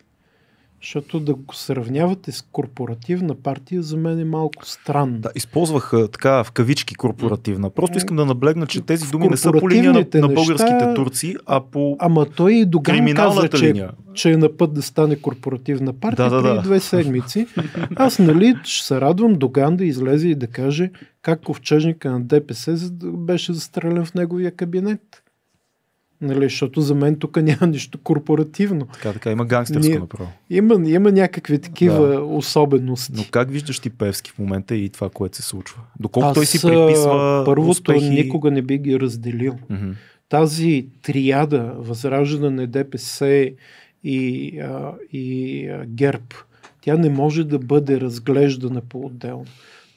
Защото да го сравнявате с корпоративна партия за мен е малко странно. Да, използвах така в кавички корпоративна. Просто искам да наблегна, че тези думи не са по линия на, на българските неща, турци, а по Ама той и до каза, че, че е на път да стане корпоративна партия да, да, преди да. две седмици. Аз нали ще се радвам Доган да излезе и да каже как ковчежника на ДПС беше застрелян в неговия кабинет. Нали, защото за мен тук няма [laughs] нищо корпоративно. Така, така, има гангстерско Ни, направо. Има, има някакви такива да. особености. Но как виждаш ти Певски в момента и това, което се случва? Доколко Аз, той си приписва Първото, успехи... никога не би ги разделил. Mm-hmm. Тази триада, Възраждане, ДПС и, а, и а, ГЕРБ, тя не може да бъде разглеждана по-отделно.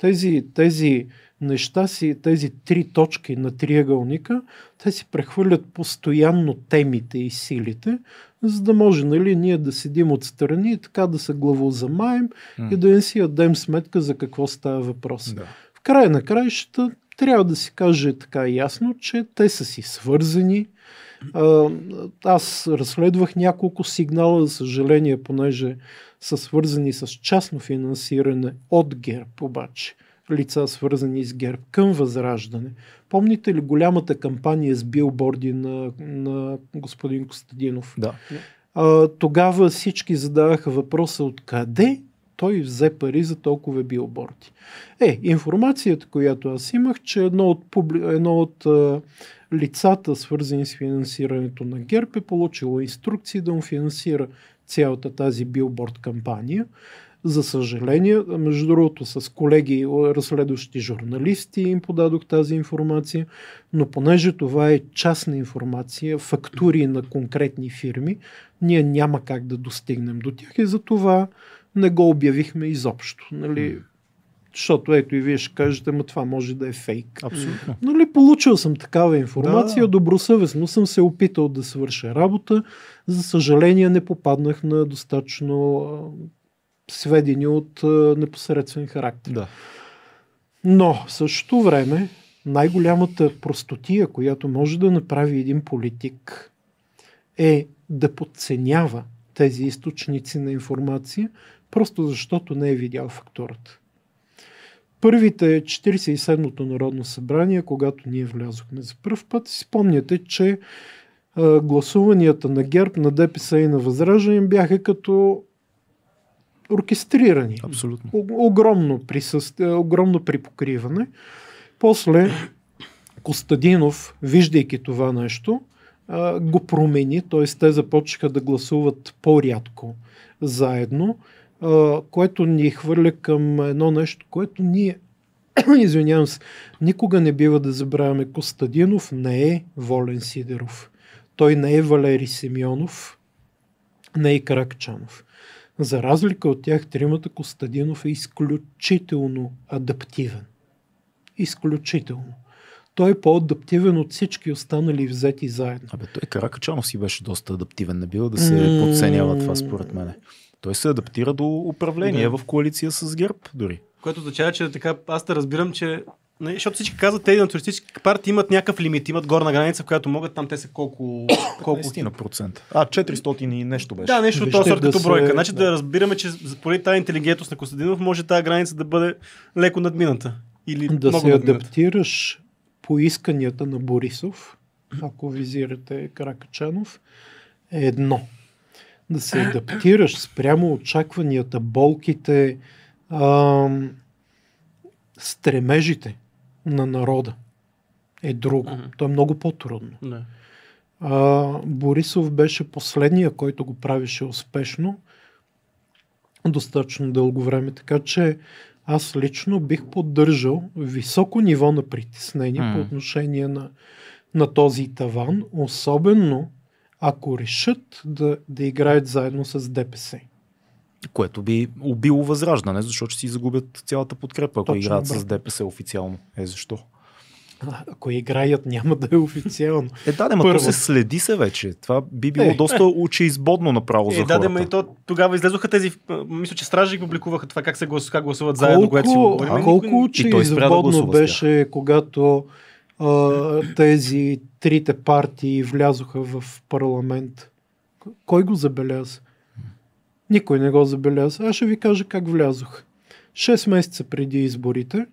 Тези, тези неща си, тези три точки на триъгълника, те си прехвърлят постоянно темите и силите, за да може нали, ние да седим отстрани и така да се главозамаем mm. и да не си отдем сметка за какво става въпрос. Да. В края на краищата трябва да си каже така ясно, че те са си свързани. А, аз разследвах няколко сигнала, за съжаление, понеже са свързани с частно финансиране от ГЕРБ обаче. Mm лица, свързани с ГЕРБ, към Възраждане. Помните ли голямата кампания с билборди на, на господин Костадинов? Да. А, тогава всички задаваха въпроса откъде той взе пари за толкова билборди. Е, информацията, която аз имах, че едно от, публи... едно от а, лицата, свързани с финансирането на ГЕРБ, е получило инструкции да му финансира цялата тази билборд кампания. За съжаление, между другото, с колеги, разследващи журналисти им подадох тази информация, но понеже това е частна информация, фактури на конкретни фирми, ние няма как да достигнем до тях и за това не го обявихме изобщо. Нали? Защото ето и вие ще кажете, ма това може да е фейк. Абсолютно. Нали, получил съм такава информация, да. добросъвестно съм се опитал да свърша работа. За съжаление не попаднах на достатъчно Сведени от непосредствен характер. Да. Но в същото време най-голямата простотия, която може да направи един политик, е да подценява тези източници на информация, просто защото не е видял фактурата. Първите 47-то Народно събрание, когато ние влязохме за първ път, си спомняте, че гласуванията на ГЕРБ, на ДПС и на Възражение бяха като оркестрирани. Абсолютно. О- огромно, присъст... огромно припокриване. После Костадинов, виждайки това нещо, го промени, т.е. те започнаха да гласуват по-рядко заедно, което ни хвърля към едно нещо, което ние, [clears throat] извинявам се, никога не бива да забравяме. Костадинов не е Волен Сидеров. Той не е Валери Симеонов, не е Каракчанов. За разлика от тях, тримата Костадинов е изключително адаптивен. Изключително. Той е по-адаптивен от всички останали взети заедно. Абе, той Каракачанов си беше доста адаптивен. Не бива да се mm. подценява това, според мен. Той се адаптира до управление да. в коалиция с ГЕРБ дори. Което означава, че така аз те разбирам, че не, нали, защото всички казват, тези на туристически партии имат някакъв лимит, имат горна граница, която могат, там те са колко... [coughs] колко... процент. А, 400 и нещо беше. Да, нещо от този като бройка. Значи да. да. разбираме, че поради тази интелигентност на Костадинов може тази граница да бъде леко надмината. Или да много се надмината. адаптираш по исканията на Борисов, ако визирате Каракачанов, е едно. Да се адаптираш спрямо очакванията, болките, ам, стремежите на народа е друго. Uh-huh. То е много по-трудно. Не. А, Борисов беше последния, който го правише успешно достатъчно дълго време. Така че аз лично бих поддържал високо ниво на притеснение uh-huh. по отношение на, на този таван, особено ако решат да, да играят заедно с ДПС. Което би убило възраждане, защото ще си загубят цялата подкрепа, ако Точно, играят брат. с ДПС официално. Е защо? А, ако играят, няма да е официално. Е, да, но то се следи се вече. Това би било е, доста очеизбодно направо е, за хората. Да, да, и то тогава излезоха тези, мисля, че стражи публикуваха това как, се гласуват, как гласуват колко, заедно, което си говорим. А, ами колко очеизбодно да беше, когато а, тези трите партии влязоха в парламент? Кой го забеляза? Никой не го забеляза. Аз ще ви кажа как влязох. 6 месеца преди изборите,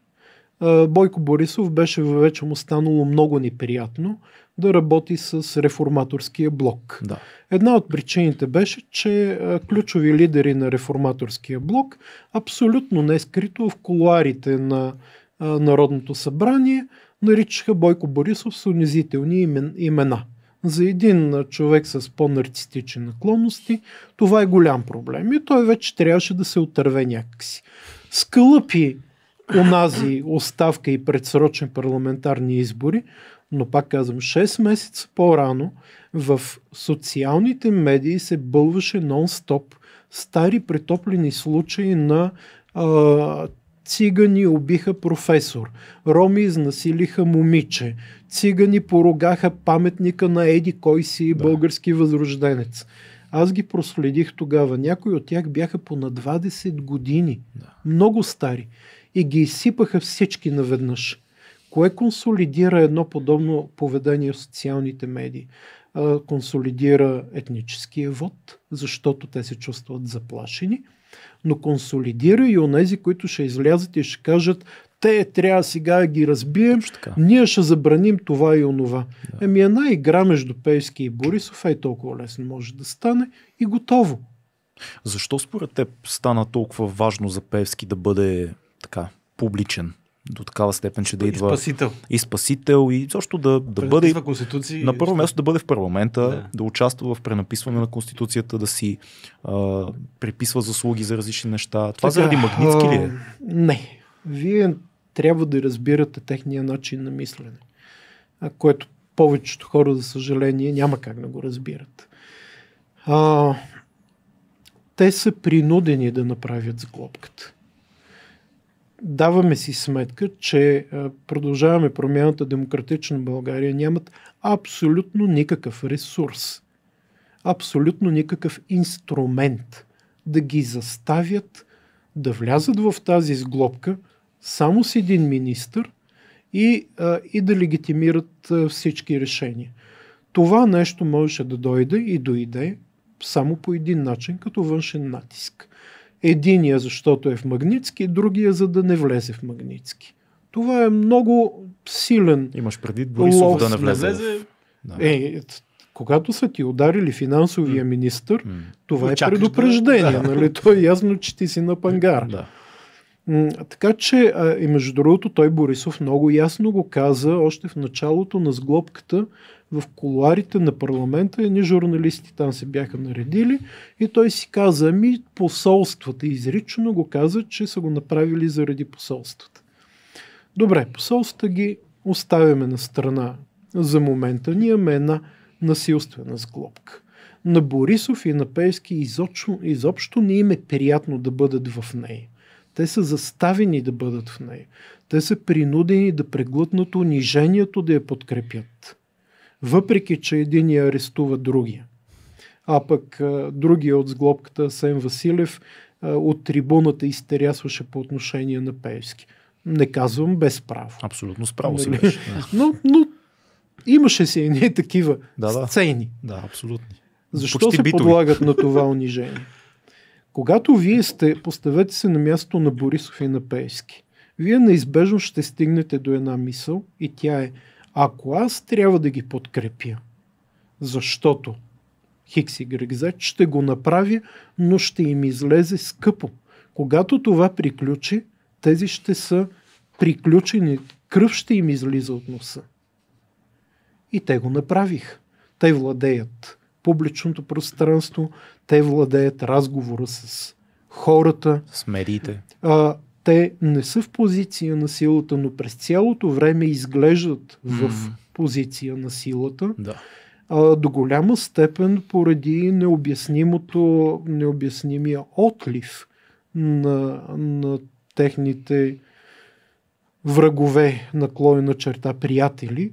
Бойко Борисов беше вече му станало много неприятно да работи с реформаторския блок. Да. Една от причините беше, че ключови лидери на реформаторския блок абсолютно не скрито в колуарите на Народното събрание наричаха Бойко Борисов с унизителни имена за един човек с по-нарцистични наклонности, това е голям проблем. И той вече трябваше да се отърве някакси. Скълъпи онази оставка и предсрочни парламентарни избори, но пак казвам, 6 месеца по-рано в социалните медии се бълваше нон-стоп стари претоплени случаи на а, Цигани убиха професор, роми изнасилиха момиче, цигани порогаха паметника на Еди кой си да. български възрожденец. Аз ги проследих тогава. Някои от тях бяха по на 20 години. Да. Много стари. И ги изсипаха всички наведнъж. Кое консолидира едно подобно поведение в социалните медии? консолидира етническия вод, защото те се чувстват заплашени – но консолидира и онези, които ще излязат и ще кажат те трябва сега да ги разбием, ние ще забраним това и онова. Да. Еми една игра между Пейски и Борисов е толкова лесно може да стане и готово. Защо според теб стана толкова важно за Певски да бъде така публичен? до такава степен, че да и идва. Спасител. И спасител, и също да, да бъде. Конституции, на първо място да бъде в парламента, да. да участва в пренаписване на конституцията, да си а, приписва заслуги за различни неща. Това така, заради Магницки ли е? Не. Вие трябва да разбирате техния начин на мислене, което повечето хора, за съжаление, няма как да го разбират. А, те са принудени да направят сглобката даваме си сметка, че продължаваме промяната демократична България нямат абсолютно никакъв ресурс, абсолютно никакъв инструмент да ги заставят да влязат в тази сглобка само с един министр и, и да легитимират всички решения. Това нещо можеше да дойде и дойде само по един начин, като външен натиск. Единия, защото е в Магнитски, другия, за да не влезе в магнитски. Това е много силен. Имаш предвид Борисов да не влезе. В... Да. Е, когато са ти ударили финансовия mm. министр, mm. това Очакаш е предупреждение. Да. Нали? То е ясно, че ти си на пангар. Да. Така че, и между другото, той Борисов много ясно го каза още в началото на сглобката, в колуарите на парламента едни журналисти там се бяха наредили и той си каза, ами посолствата изрично го каза, че са го направили заради посолствата. Добре, посолствата ги оставяме на страна за момента. Ние имаме една насилствена сглобка. На Борисов и на Пейски изобщо, изобщо не им е приятно да бъдат в нея. Те са заставени да бъдат в нея. Те са принудени да преглътнат унижението да я подкрепят въпреки че един я арестува другия. А пък другия от сглобката, Сен Василев, от трибуната изтерясваше по отношение на Пеевски. Не казвам без право. Абсолютно справо си нали? беше. но, но имаше си не такива да, да. сцени. Да, абсолютно. Защо Почти се битови. подлагат на това [laughs] унижение? Когато вие сте, поставете се на място на Борисов и на Пейски, вие неизбежно ще стигнете до една мисъл и тя е – ако аз трябва да ги подкрепя, защото Хикс и Z ще го направя, но ще им излезе скъпо. Когато това приключи, тези ще са приключени, кръв ще им излиза от носа. И те го направих. Те владеят публичното пространство, те владеят разговора с хората. С медиите. А, те не са в позиция на силата, но през цялото време изглеждат в mm. позиция на силата. Да. А, до голяма степен поради необяснимото, необяснимия отлив на, на техните врагове, наклонена черта, приятели,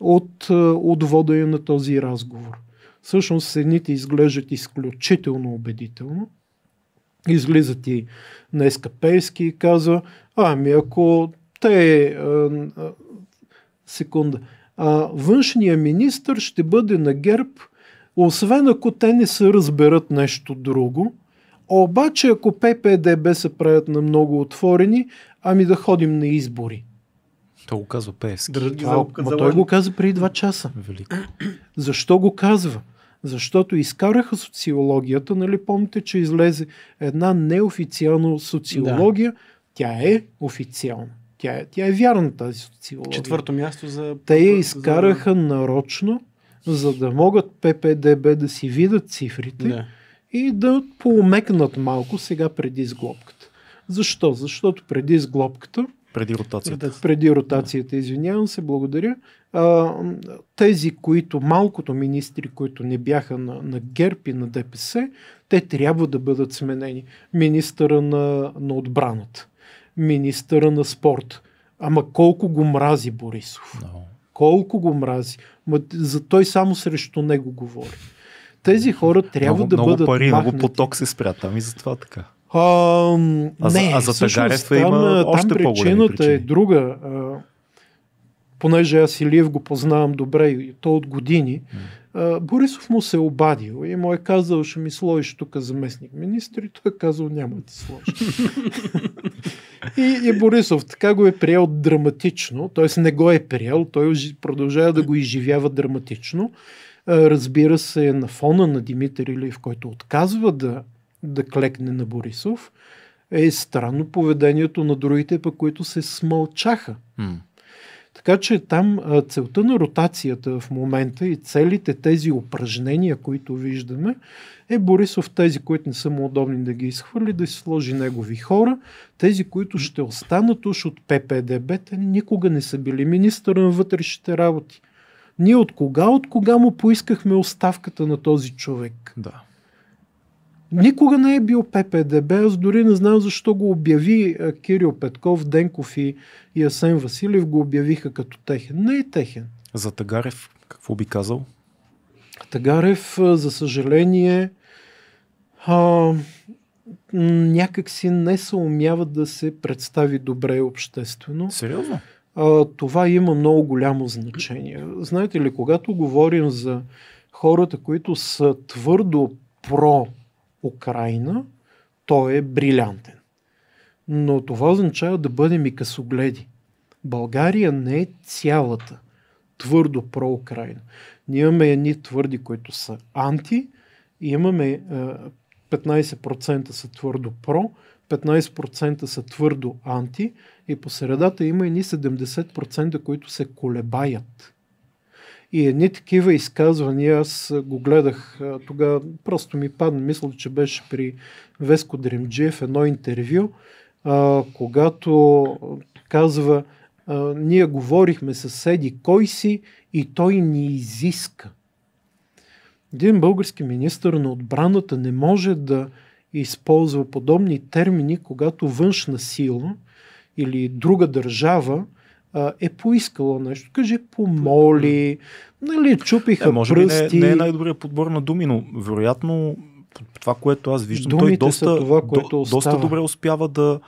от, от водене на този разговор. Всъщност, едните изглеждат изключително убедително, Излиза ти на Пейски и казва, ами ако те... е. секунда. А, външния министр ще бъде на ГЕРБ, освен ако те не се разберат нещо друго. Обаче, ако ППДБ се правят на много отворени, ами да ходим на избори. Той го казва Пески. той го каза преди два часа. Велико. Защо го казва? Защото изкараха социологията, нали помните, че излезе една неофициална социология, да. тя е официална. Тя е, тя е вярна тази социология. Четвърто място за... Те я изкараха за... нарочно, за да могат ППДБ да си видят цифрите да. и да поумекнат малко сега преди сглобката. Защо? Защото преди сглобката преди ротацията. Преди ротацията, извинявам се, благодаря. А, тези, които, малкото министри, които не бяха на, на ГЕРБ и на ДПС, те трябва да бъдат сменени. Министъра на, на отбраната, министъра на спорт. Ама колко го мрази Борисов. No. Колко го мрази. Ма, за той само срещу него говори. Тези хора трябва много, да много бъдат. Много пари, махнати. много поток се спрята, и затова така. А, а, не, а за има там, има е, още там причината е причини. е друга. А, понеже аз Илиев го познавам добре и то от години, Борисов му се е обадил и му е казал, ще ми сложиш тук заместник министр и той е казал, няма да ти сложиш. [laughs] и, и Борисов така го е приел драматично, т.е. не го е приел, той продължава да го изживява драматично. Разбира се, на фона на Димитър Илиев, който отказва да да клекне на Борисов, е странно поведението на другите, пък които се смълчаха. Mm. Така че там целта на ротацията в момента и целите тези упражнения, които виждаме, е Борисов тези, които не са му удобни да ги изхвърли, да си сложи негови хора. Тези, които ще останат уж от ППДБ, те никога не са били министър на вътрешните работи. Ние от кога, от кога му поискахме оставката на този човек? Да. Никога не е бил ППДБ, аз дори не знам защо го обяви Кирил Петков, Денков и, Ясен Асен Василев го обявиха като техен. Не е техен. За Тагарев какво би казал? Тагарев, за съжаление, а, някакси не умява да се представи добре обществено. Сериозно? А, това има много голямо значение. Знаете ли, когато говорим за хората, които са твърдо про Украина, той е брилянтен. Но това означава да бъдем и късогледи. България не е цялата твърдо про-Украина. Ние имаме едни твърди, които са анти, и имаме 15% са твърдо про, 15% са твърдо анти и по средата има едни 70%, които се колебаят. И едни такива изказвания, аз го гледах тогава, просто ми падна, мисля, че беше при Веско Дремджиев едно интервю, а, когато казва, а, ние говорихме с Седи кой си и той ни изиска. Един български министр на отбраната не може да използва подобни термини, когато външна сила или друга държава е поискало нещо. Каже, помоли, нали, чупиха е, може пръсти. Би не, е- не е най-добрият подбор на думи, но вероятно това, което аз виждам, Думите той доста, това, което до, доста добре успява да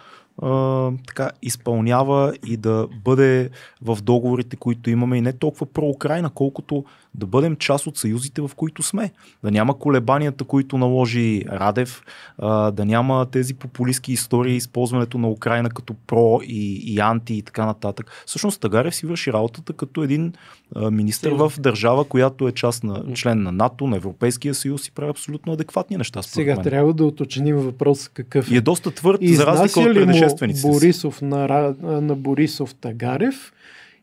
а, така, изпълнява и да бъде в договорите, които имаме и не толкова про-Украина, колкото да бъдем част от съюзите, в които сме. Да няма колебанията, които наложи Радев, да няма тези популистски истории, използването на Украина като про и, и анти и така нататък. Всъщност Тагарев си върши работата като един министр в държава, която е част на член на НАТО, на Европейския съюз и прави абсолютно адекватни неща. Сега мен. трябва да уточним въпрос какъв е. И е доста твърд, Изнася за разлика от предшествениците. Борисов на, на Борисов Тагарев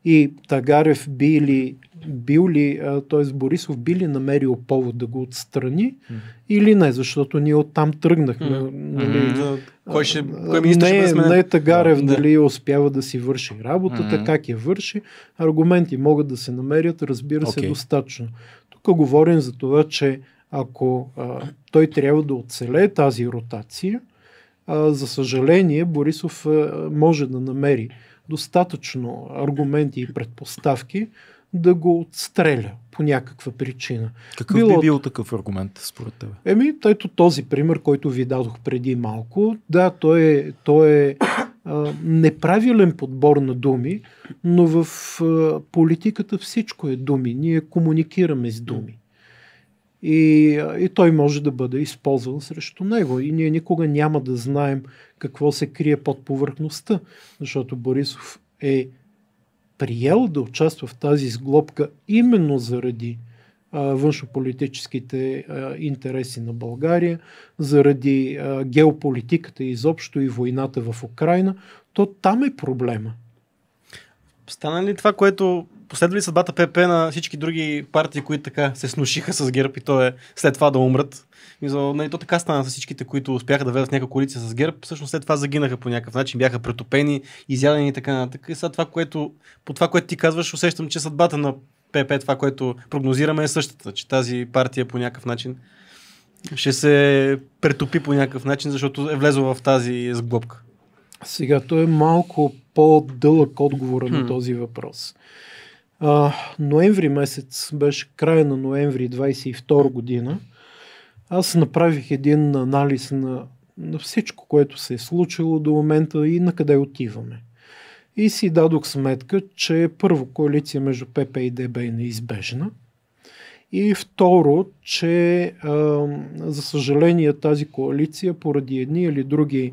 и Тагарев би ли, бил ли, т.е. Борисов би ли намерил повод да го отстрани mm. или не, защото ние оттам тръгнахме. Mm. Нали, mm. Кой ще, кой не, ще не Тагарев yeah. дали успява да си върши работата, mm. как я върши. Аргументи могат да се намерят, разбира се, okay. достатъчно. Тук говорим за това, че ако а, той трябва да оцелее тази ротация, а, за съжаление Борисов а, може да намери достатъчно аргументи и предпоставки да го отстреля по някаква причина. Какъв Било... би бил такъв аргумент според теб? Еми, ето този пример, който ви дадох преди малко. Да, той е, той е а, неправилен подбор на думи, но в а, политиката всичко е думи. Ние комуникираме с думи и, и той може да бъде използван срещу него. И ние никога няма да знаем какво се крие под повърхността, защото Борисов е приел да участва в тази сглобка именно заради външополитическите интереси на България, заради геополитиката изобщо и войната в Украина, то там е проблема. Стана ли това, което последва ли съдбата ПП на всички други партии, които така се снушиха с ГЕРБ и то е след това да умрат? Мисля, нали, то така стана с всичките, които успяха да ведат някаква коалиция с ГЕРБ, всъщност след това загинаха по някакъв начин, бяха претопени, изядени и така нататък. И сега това, което, по това, което ти казваш, усещам, че съдбата на ПП, това, което прогнозираме е същата, че тази партия по някакъв начин ще се претопи по някакъв начин, защото е влезла в тази сглобка. Сега, той е малко по-дълъг отговор на този въпрос. А, ноември месец беше края на ноември 22 година. Аз направих един анализ на, на всичко, което се е случило до момента и на къде отиваме. И си дадох сметка, че първо коалиция между ПП и ДБ е неизбежна. И второ, че а, за съжаление тази коалиция поради едни или други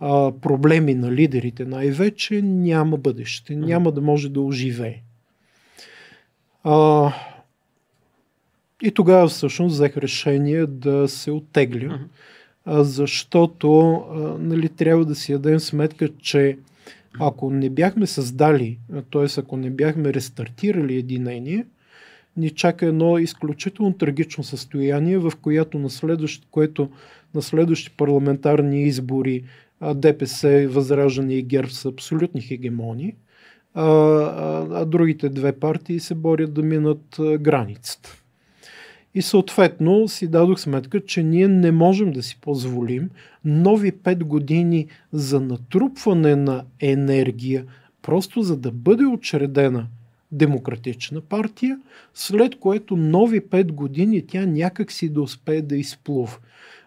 а, проблеми на лидерите най-вече няма бъдеще, няма да може да оживее. А, и тогава всъщност взех решение да се оттегля, а, защото а, нали, трябва да си дадем сметка, че ако не бяхме създали, т.е. ако не бяхме рестартирали единение, ни чака едно изключително трагично състояние, в което на следващ, което на следващи парламентарни избори ДПС, Възраждане и ГЕРБ са абсолютни хегемони а, а, другите две партии се борят да минат границата. И съответно си дадох сметка, че ние не можем да си позволим нови 5 години за натрупване на енергия, просто за да бъде учредена демократична партия, след което нови 5 години тя някак си да успее да изплува.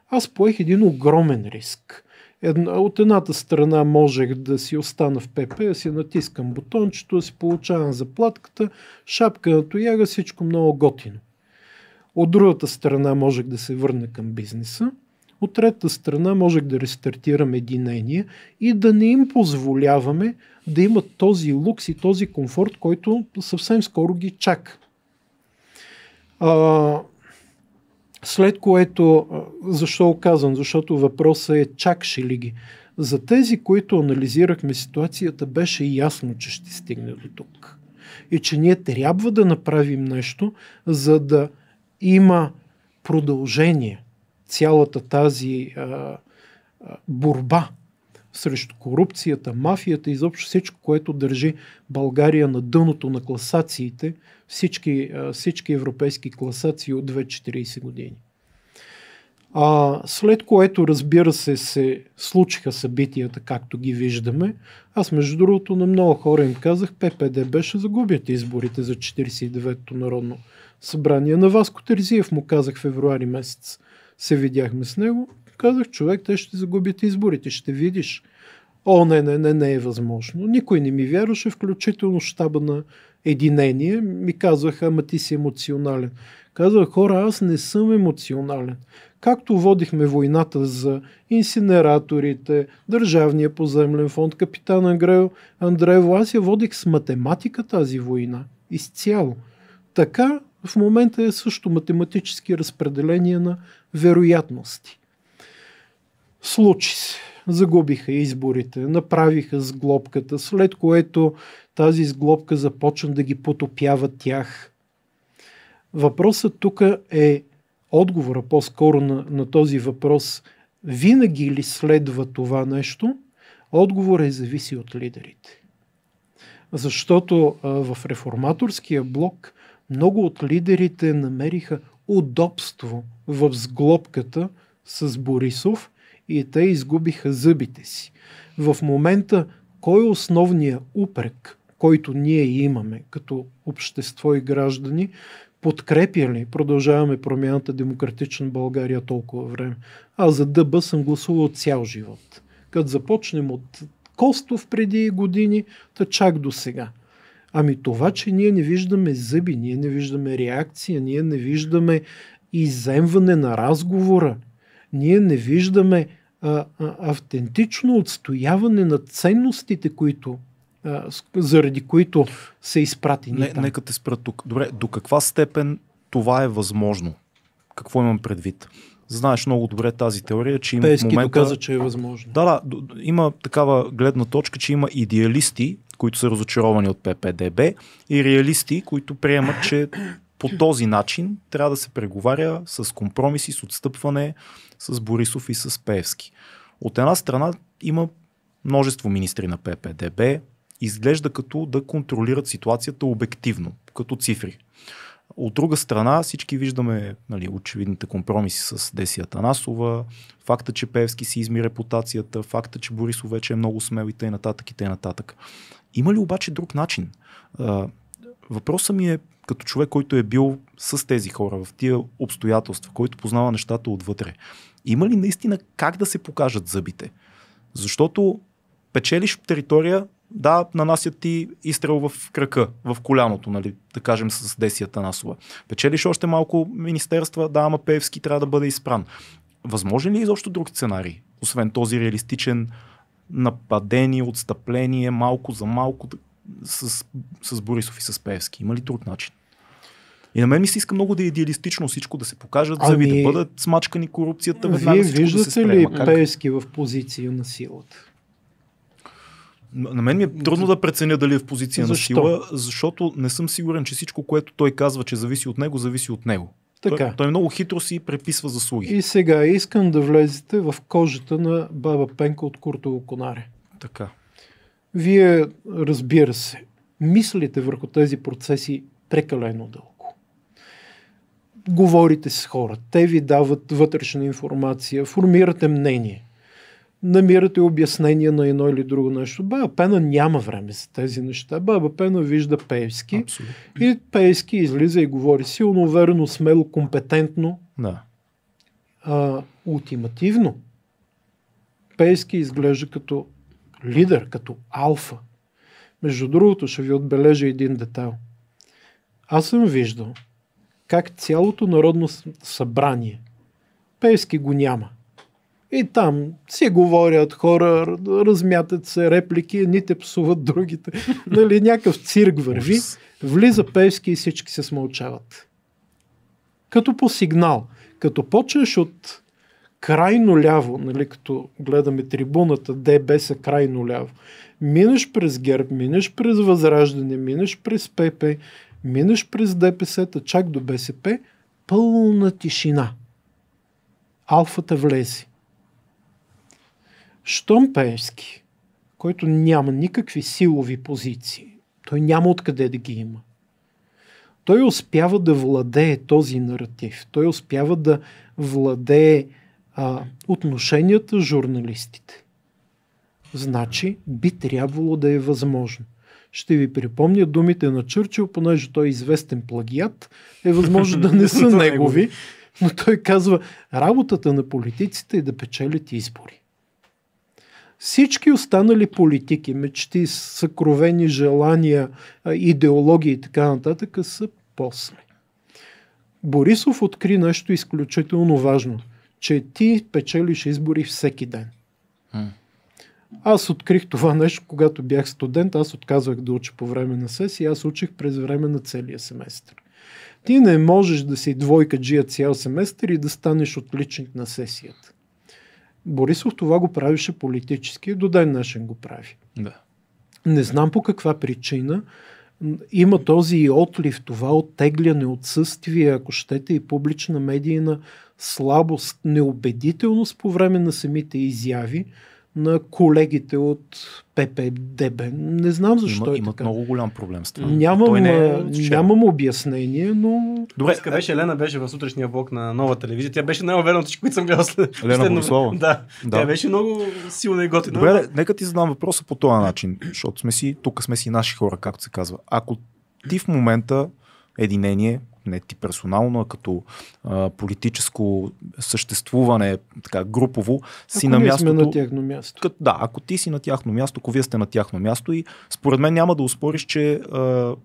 Аз поех един огромен риск една, от едната страна можех да си остана в ПП, да си натискам бутончето, да си получавам заплатката, шапка на тояга, всичко много готино. От другата страна можех да се върна към бизнеса. От трета страна можех да рестартирам единение и да не им позволяваме да имат този лукс и този комфорт, който съвсем скоро ги чака. След което, защо казвам? Защото въпросът е чак ще ли ги. За тези, които анализирахме ситуацията, беше ясно, че ще стигне до тук. И че ние трябва да направим нещо, за да има продължение цялата тази а, а, борба срещу корупцията, мафията, изобщо всичко, което държи България на дъното на класациите всички, всички европейски класации от 240 години. А, след което, разбира се, се случиха събитията, както ги виждаме. Аз, между другото, на много хора им казах, ППД беше загубят изборите за 49-то народно събрание. На Васко Терзиев му казах февруари месец. Се видяхме с него. Казах, човек, те ще загубят изборите, ще видиш. О, не, не, не, не е възможно. Никой не ми вярваше, включително щаба на единение, ми казваха, ама ти си емоционален. Казвах, хора, аз не съм емоционален. Както водихме войната за инсинераторите, Държавния поземлен фонд, капитан Андреев, Андреево, аз я водих с математика тази война. Изцяло. Така в момента е също математически разпределение на вероятности. Случи се загубиха изборите, направиха сглобката, след което тази сглобка започна да ги потопява тях. Въпросът тук е отговора по-скоро на, на този въпрос. Винаги ли следва това нещо? Отговор е зависи от лидерите. Защото а, в реформаторския блок много от лидерите намериха удобство в сглобката с Борисов – и те изгубиха зъбите си. В момента кой е основният упрек, който ние имаме като общество и граждани, подкрепя ли продължаваме промяната демократична България толкова време? Аз за ДБ съм гласувал цял живот. Като започнем от Костов преди години, та чак до сега. Ами това, че ние не виждаме зъби, ние не виждаме реакция, ние не виждаме иземване на разговора, ние не виждаме а, а, автентично отстояване на ценностите, които а, заради които се изпрати Не, там. Нека те спра тук. Добре, до каква степен това е възможно? Какво имам предвид? Знаеш много добре тази теория, че има Пески момента... доказа, че е възможно. Да, да, има такава гледна точка, че има идеалисти, които са разочаровани от ППДБ и реалисти, които приемат, че по този начин трябва да се преговаря с компромиси, с отстъпване с Борисов и с Пеевски. От една страна има множество министри на ППДБ, изглежда като да контролират ситуацията обективно, като цифри. От друга страна всички виждаме нали, очевидните компромиси с Десия Танасова, факта, че Певски си изми репутацията, факта, че Борисов вече е много смел и т.н. и т.н. Има ли обаче друг начин? Въпросът ми е като човек, който е бил с тези хора, в тия обстоятелства, който познава нещата отвътре, има ли наистина как да се покажат зъбите? Защото печелиш територия, да, нанасят ти изстрел в крака, в коляното, нали, да кажем с Десията Насова. Печелиш още малко министерства, да, ама Певски трябва да бъде изпран. Възможен ли е изобщо друг сценарий, освен този реалистичен нападение, отстъпление, малко за малко? с, с Борисов и с Певски? Има ли друг начин? И на мен ми се иска много да е идеалистично всичко да се покажат, за ами... да бъдат смачкани корупцията. Вие виждате да ли Певски в позиция на силата? На мен ми е трудно да преценя дали е в позиция Защо? на сила, защото не съм сигурен, че всичко, което той казва, че зависи от него, зависи от него. Така. Той, той много хитро си преписва заслуги. И сега искам да влезете в кожата на баба Пенка от Куртово Конаре. Така. Вие, разбира се, мислите върху тези процеси прекалено дълго. Говорите с хора, те ви дават вътрешна информация, формирате мнение, намирате обяснение на едно или друго нещо. Баба Пена няма време за тези неща. Баба Пена вижда Пейски и Пейски излиза и говори силно, уверено, смело, компетентно. Да. А, ултимативно. Пейски изглежда като лидер, като алфа. Между другото, ще ви отбележа един детайл. Аз съм виждал как цялото народно събрание, Пейски го няма, и там си говорят хора, размятат се реплики, ните псуват другите. [laughs] нали, някакъв цирк върви, влиза Пейски и всички се смълчават. Като по сигнал. Като почнеш от крайно ляво, нали, като гледаме трибуната, ДБ са крайно ляво. Минеш през ГЕРБ, минеш през Възраждане, минеш през ПП, минеш през ДПС-та, чак до БСП, пълна тишина. Алфата влезе. Штом Пенски, който няма никакви силови позиции, той няма откъде да ги има. Той успява да владее този наратив. Той успява да владее а, отношенията журналистите. Значи би трябвало да е възможно. Ще ви припомня думите на Чърчил, понеже той е известен плагиат, е възможно да не [laughs] са е негови, но той казва, работата на политиците е да печелят избори. Всички останали политики, мечти, съкровени желания, идеологии и така нататък са после. Борисов откри нещо изключително важно – че ти печелиш избори всеки ден. Mm. Аз открих това нещо, когато бях студент. Аз отказвах да уча по време на сесия. Аз учих през време на целия семестър. Ти не можеш да си двойка джия цял семестър и да станеш отличник на сесията. Борисов това го правише политически и до ден днешен го прави. Да. Не знам по каква причина, има този отлив, това оттегляне, отсъствие, ако щете и публична медийна слабост, неубедителност по време на самите изяви, на колегите от ППДБ. Не знам защо Има, е имат така. много голям проблем с това. Нямам, Той не е... нямам обяснение, но... Добре, Днеска беше Елена, беше в сутрешния блок на нова телевизия. Тя беше най-уверена от всички, които съм гледал след... Елена след... Да. да. Тя беше много силна и готина. Добре, нека ти задам въпроса по този начин, защото сме си, тук сме си наши хора, както се казва. Ако ти в момента единение, не ти персонално, а като а, политическо съществуване, така групово, ако си на мястото. Сме на тяхно място. Като, да, ако ти си на тяхно място, ако вие сте на тяхно място и според мен няма да успориш, че а,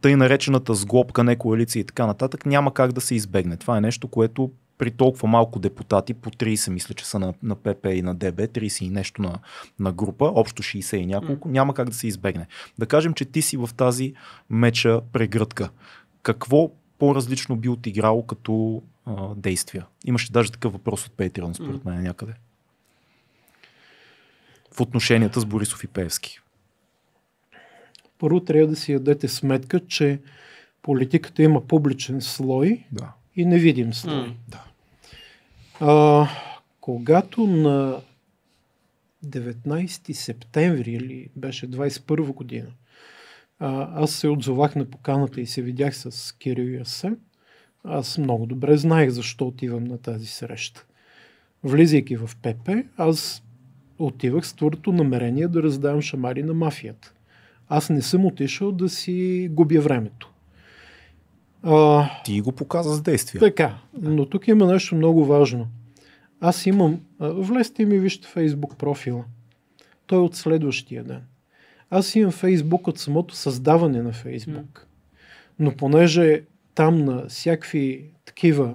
тъй наречената сглобка, не коалиция и така нататък, няма как да се избегне. Това е нещо, което при толкова малко депутати, по 30 мисля, че са на, на ПП и на ДБ, 30 и нещо на, на група, общо 60 и няколко, mm. няма как да се избегне. Да кажем, че ти си в тази меча прегръдка какво по-различно би отиграло като а, действия? Имаше даже такъв въпрос от Patreon, според мен, някъде. В отношенията с Борисов и Певски. Първо трябва да си ядете сметка, че политиката има публичен слой да. и невидим слой. Да. А, когато на 19 септември или беше 21 година, а, аз се отзовах на поканата и се видях с Кирил Ясе. Аз много добре знаех защо отивам на тази среща. Влизайки в ПП, аз отивах с твърдото намерение да раздавам шамари на мафията. Аз не съм отишъл да си губя времето. А, Ти го показа с действие. Така, но тук има нещо много важно. Аз имам... Влезте и ми вижте Фейсбук профила. Той е от следващия ден. Аз имам Фейсбук от самото създаване на Фейсбук. Но понеже там на всякакви такива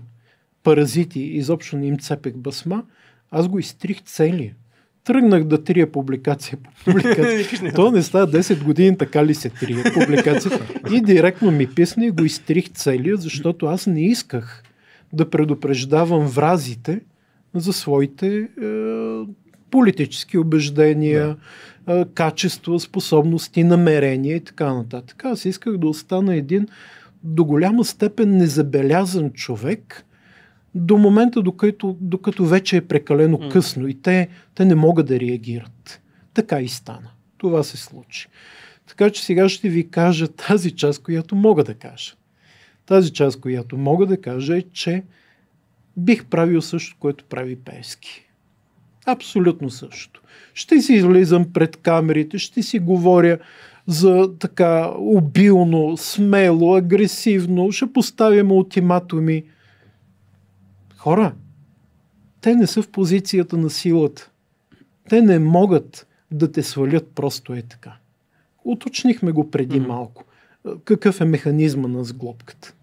паразити изобщо не им цепех басма, аз го изтрих целия. Тръгнах да трия публикация по публикация. [laughs] То не става 10 години, така ли се трия публикация. [laughs] И директно ми писна и го изтрих целия, защото аз не исках да предупреждавам вразите за своите е, политически убеждения, да качества, способности, намерения и така нататък. Аз исках да остана един до голяма степен незабелязан човек до момента, докато, докато вече е прекалено mm. късно и те, те не могат да реагират. Така и стана. Това се случи. Така че сега ще ви кажа тази част, която мога да кажа. Тази част, която мога да кажа е, че бих правил също, което прави Пески. Абсолютно също. Ще си излизам пред камерите, ще си говоря за така обилно, смело, агресивно, ще поставим ултиматуми. Хора, те не са в позицията на силата. Те не могат да те свалят просто е така. Уточнихме го преди mm-hmm. малко. Какъв е механизма на сглобката?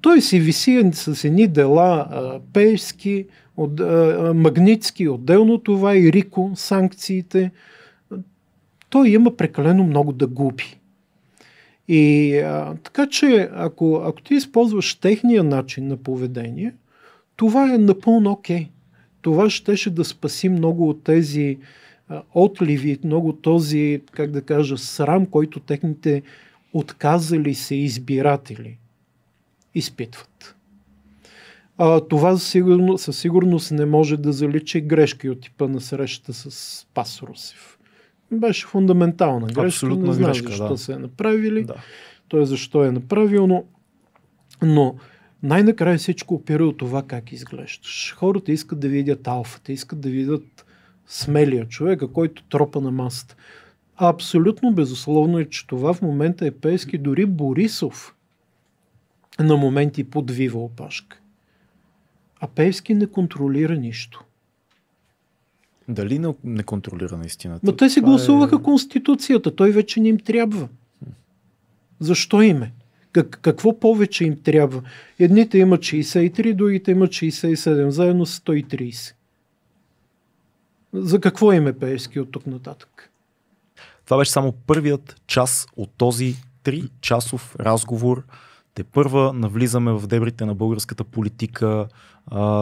Той си виси с едни дела пейски, от, а, Магницки, отделно това и Рико, санкциите. Той има прекалено много да губи. И а, така че, ако, ако ти използваш техния начин на поведение, това е напълно окей. Okay. Това щеше да спаси много от тези а, отливи, много този, как да кажа, срам, който техните отказали се избиратели изпитват. А, това със сигурност, със сигурност не може да заличи грешки от типа на срещата с Пас Русев. Беше фундаментална грешка. Абсолютно не знам защо да. са е направили. Да. Той защо е направил, но, но най-накрая всичко опира от това как изглеждаш. Хората искат да видят алфата, искат да видят смелия човека, който тропа на масата. Абсолютно безусловно е, че това в момента е пески. Дори Борисов на моменти подвива опашка. А Певски не контролира нищо. Дали не, не контролира наистина? Но те си гласуваха е... Конституцията. Той вече не им трябва. Защо е? Как, какво повече им трябва? Едните имат 63, другите имат 67, заедно с 130. За какво е Певски от тук нататък? Това беше само първият час от този 3 часов разговор те първа навлизаме в дебрите на българската политика,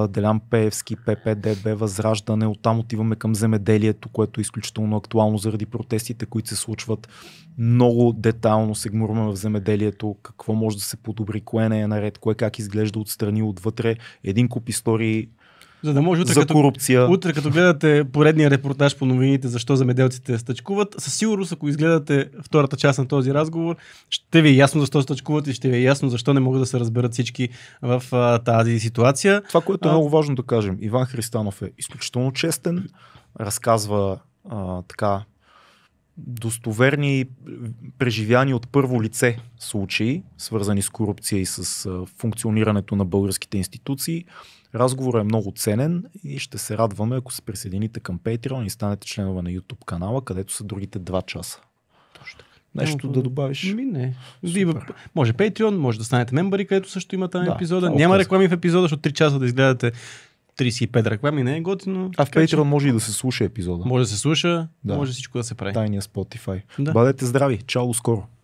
Делян Пеевски, ППДБ, Възраждане, оттам отиваме към земеделието, което е изключително актуално заради протестите, които се случват. Много детайлно се гмурваме в земеделието, какво може да се подобри, кое не е наред, кое как изглежда отстрани, отвътре. Един куп истории за да може утре, за като, корупция. утре като гледате поредния репортаж по новините, защо замеделците стъчкуват, със сигурност, ако изгледате втората част на този разговор, ще ви е ясно защо стъчкуват и ще ви е ясно защо не могат да се разберат всички в а, тази ситуация. Това, което е а... много важно да кажем, Иван Христанов е изключително честен, разказва а, така достоверни преживяни от първо лице случаи, свързани с корупция и с функционирането на българските институции. Разговорът е много ценен и ще се радваме, ако се присъедините към Patreon и станете членове на YouTube канала, където са другите два часа. Точно така. Нещо ами, да добавиш? Ми не. Вие, може Patreon, може да станете мембари, където също има там да, епизода. Е Няма казва. реклами в епизода, защото 3 часа да изгледате 35 реклами не е готино. А в Patreon че... може и да се слуша епизода. Може да се слуша, да. може всичко да се прави. Тайния Spotify. Да. Бъдете здрави. Чао, скоро.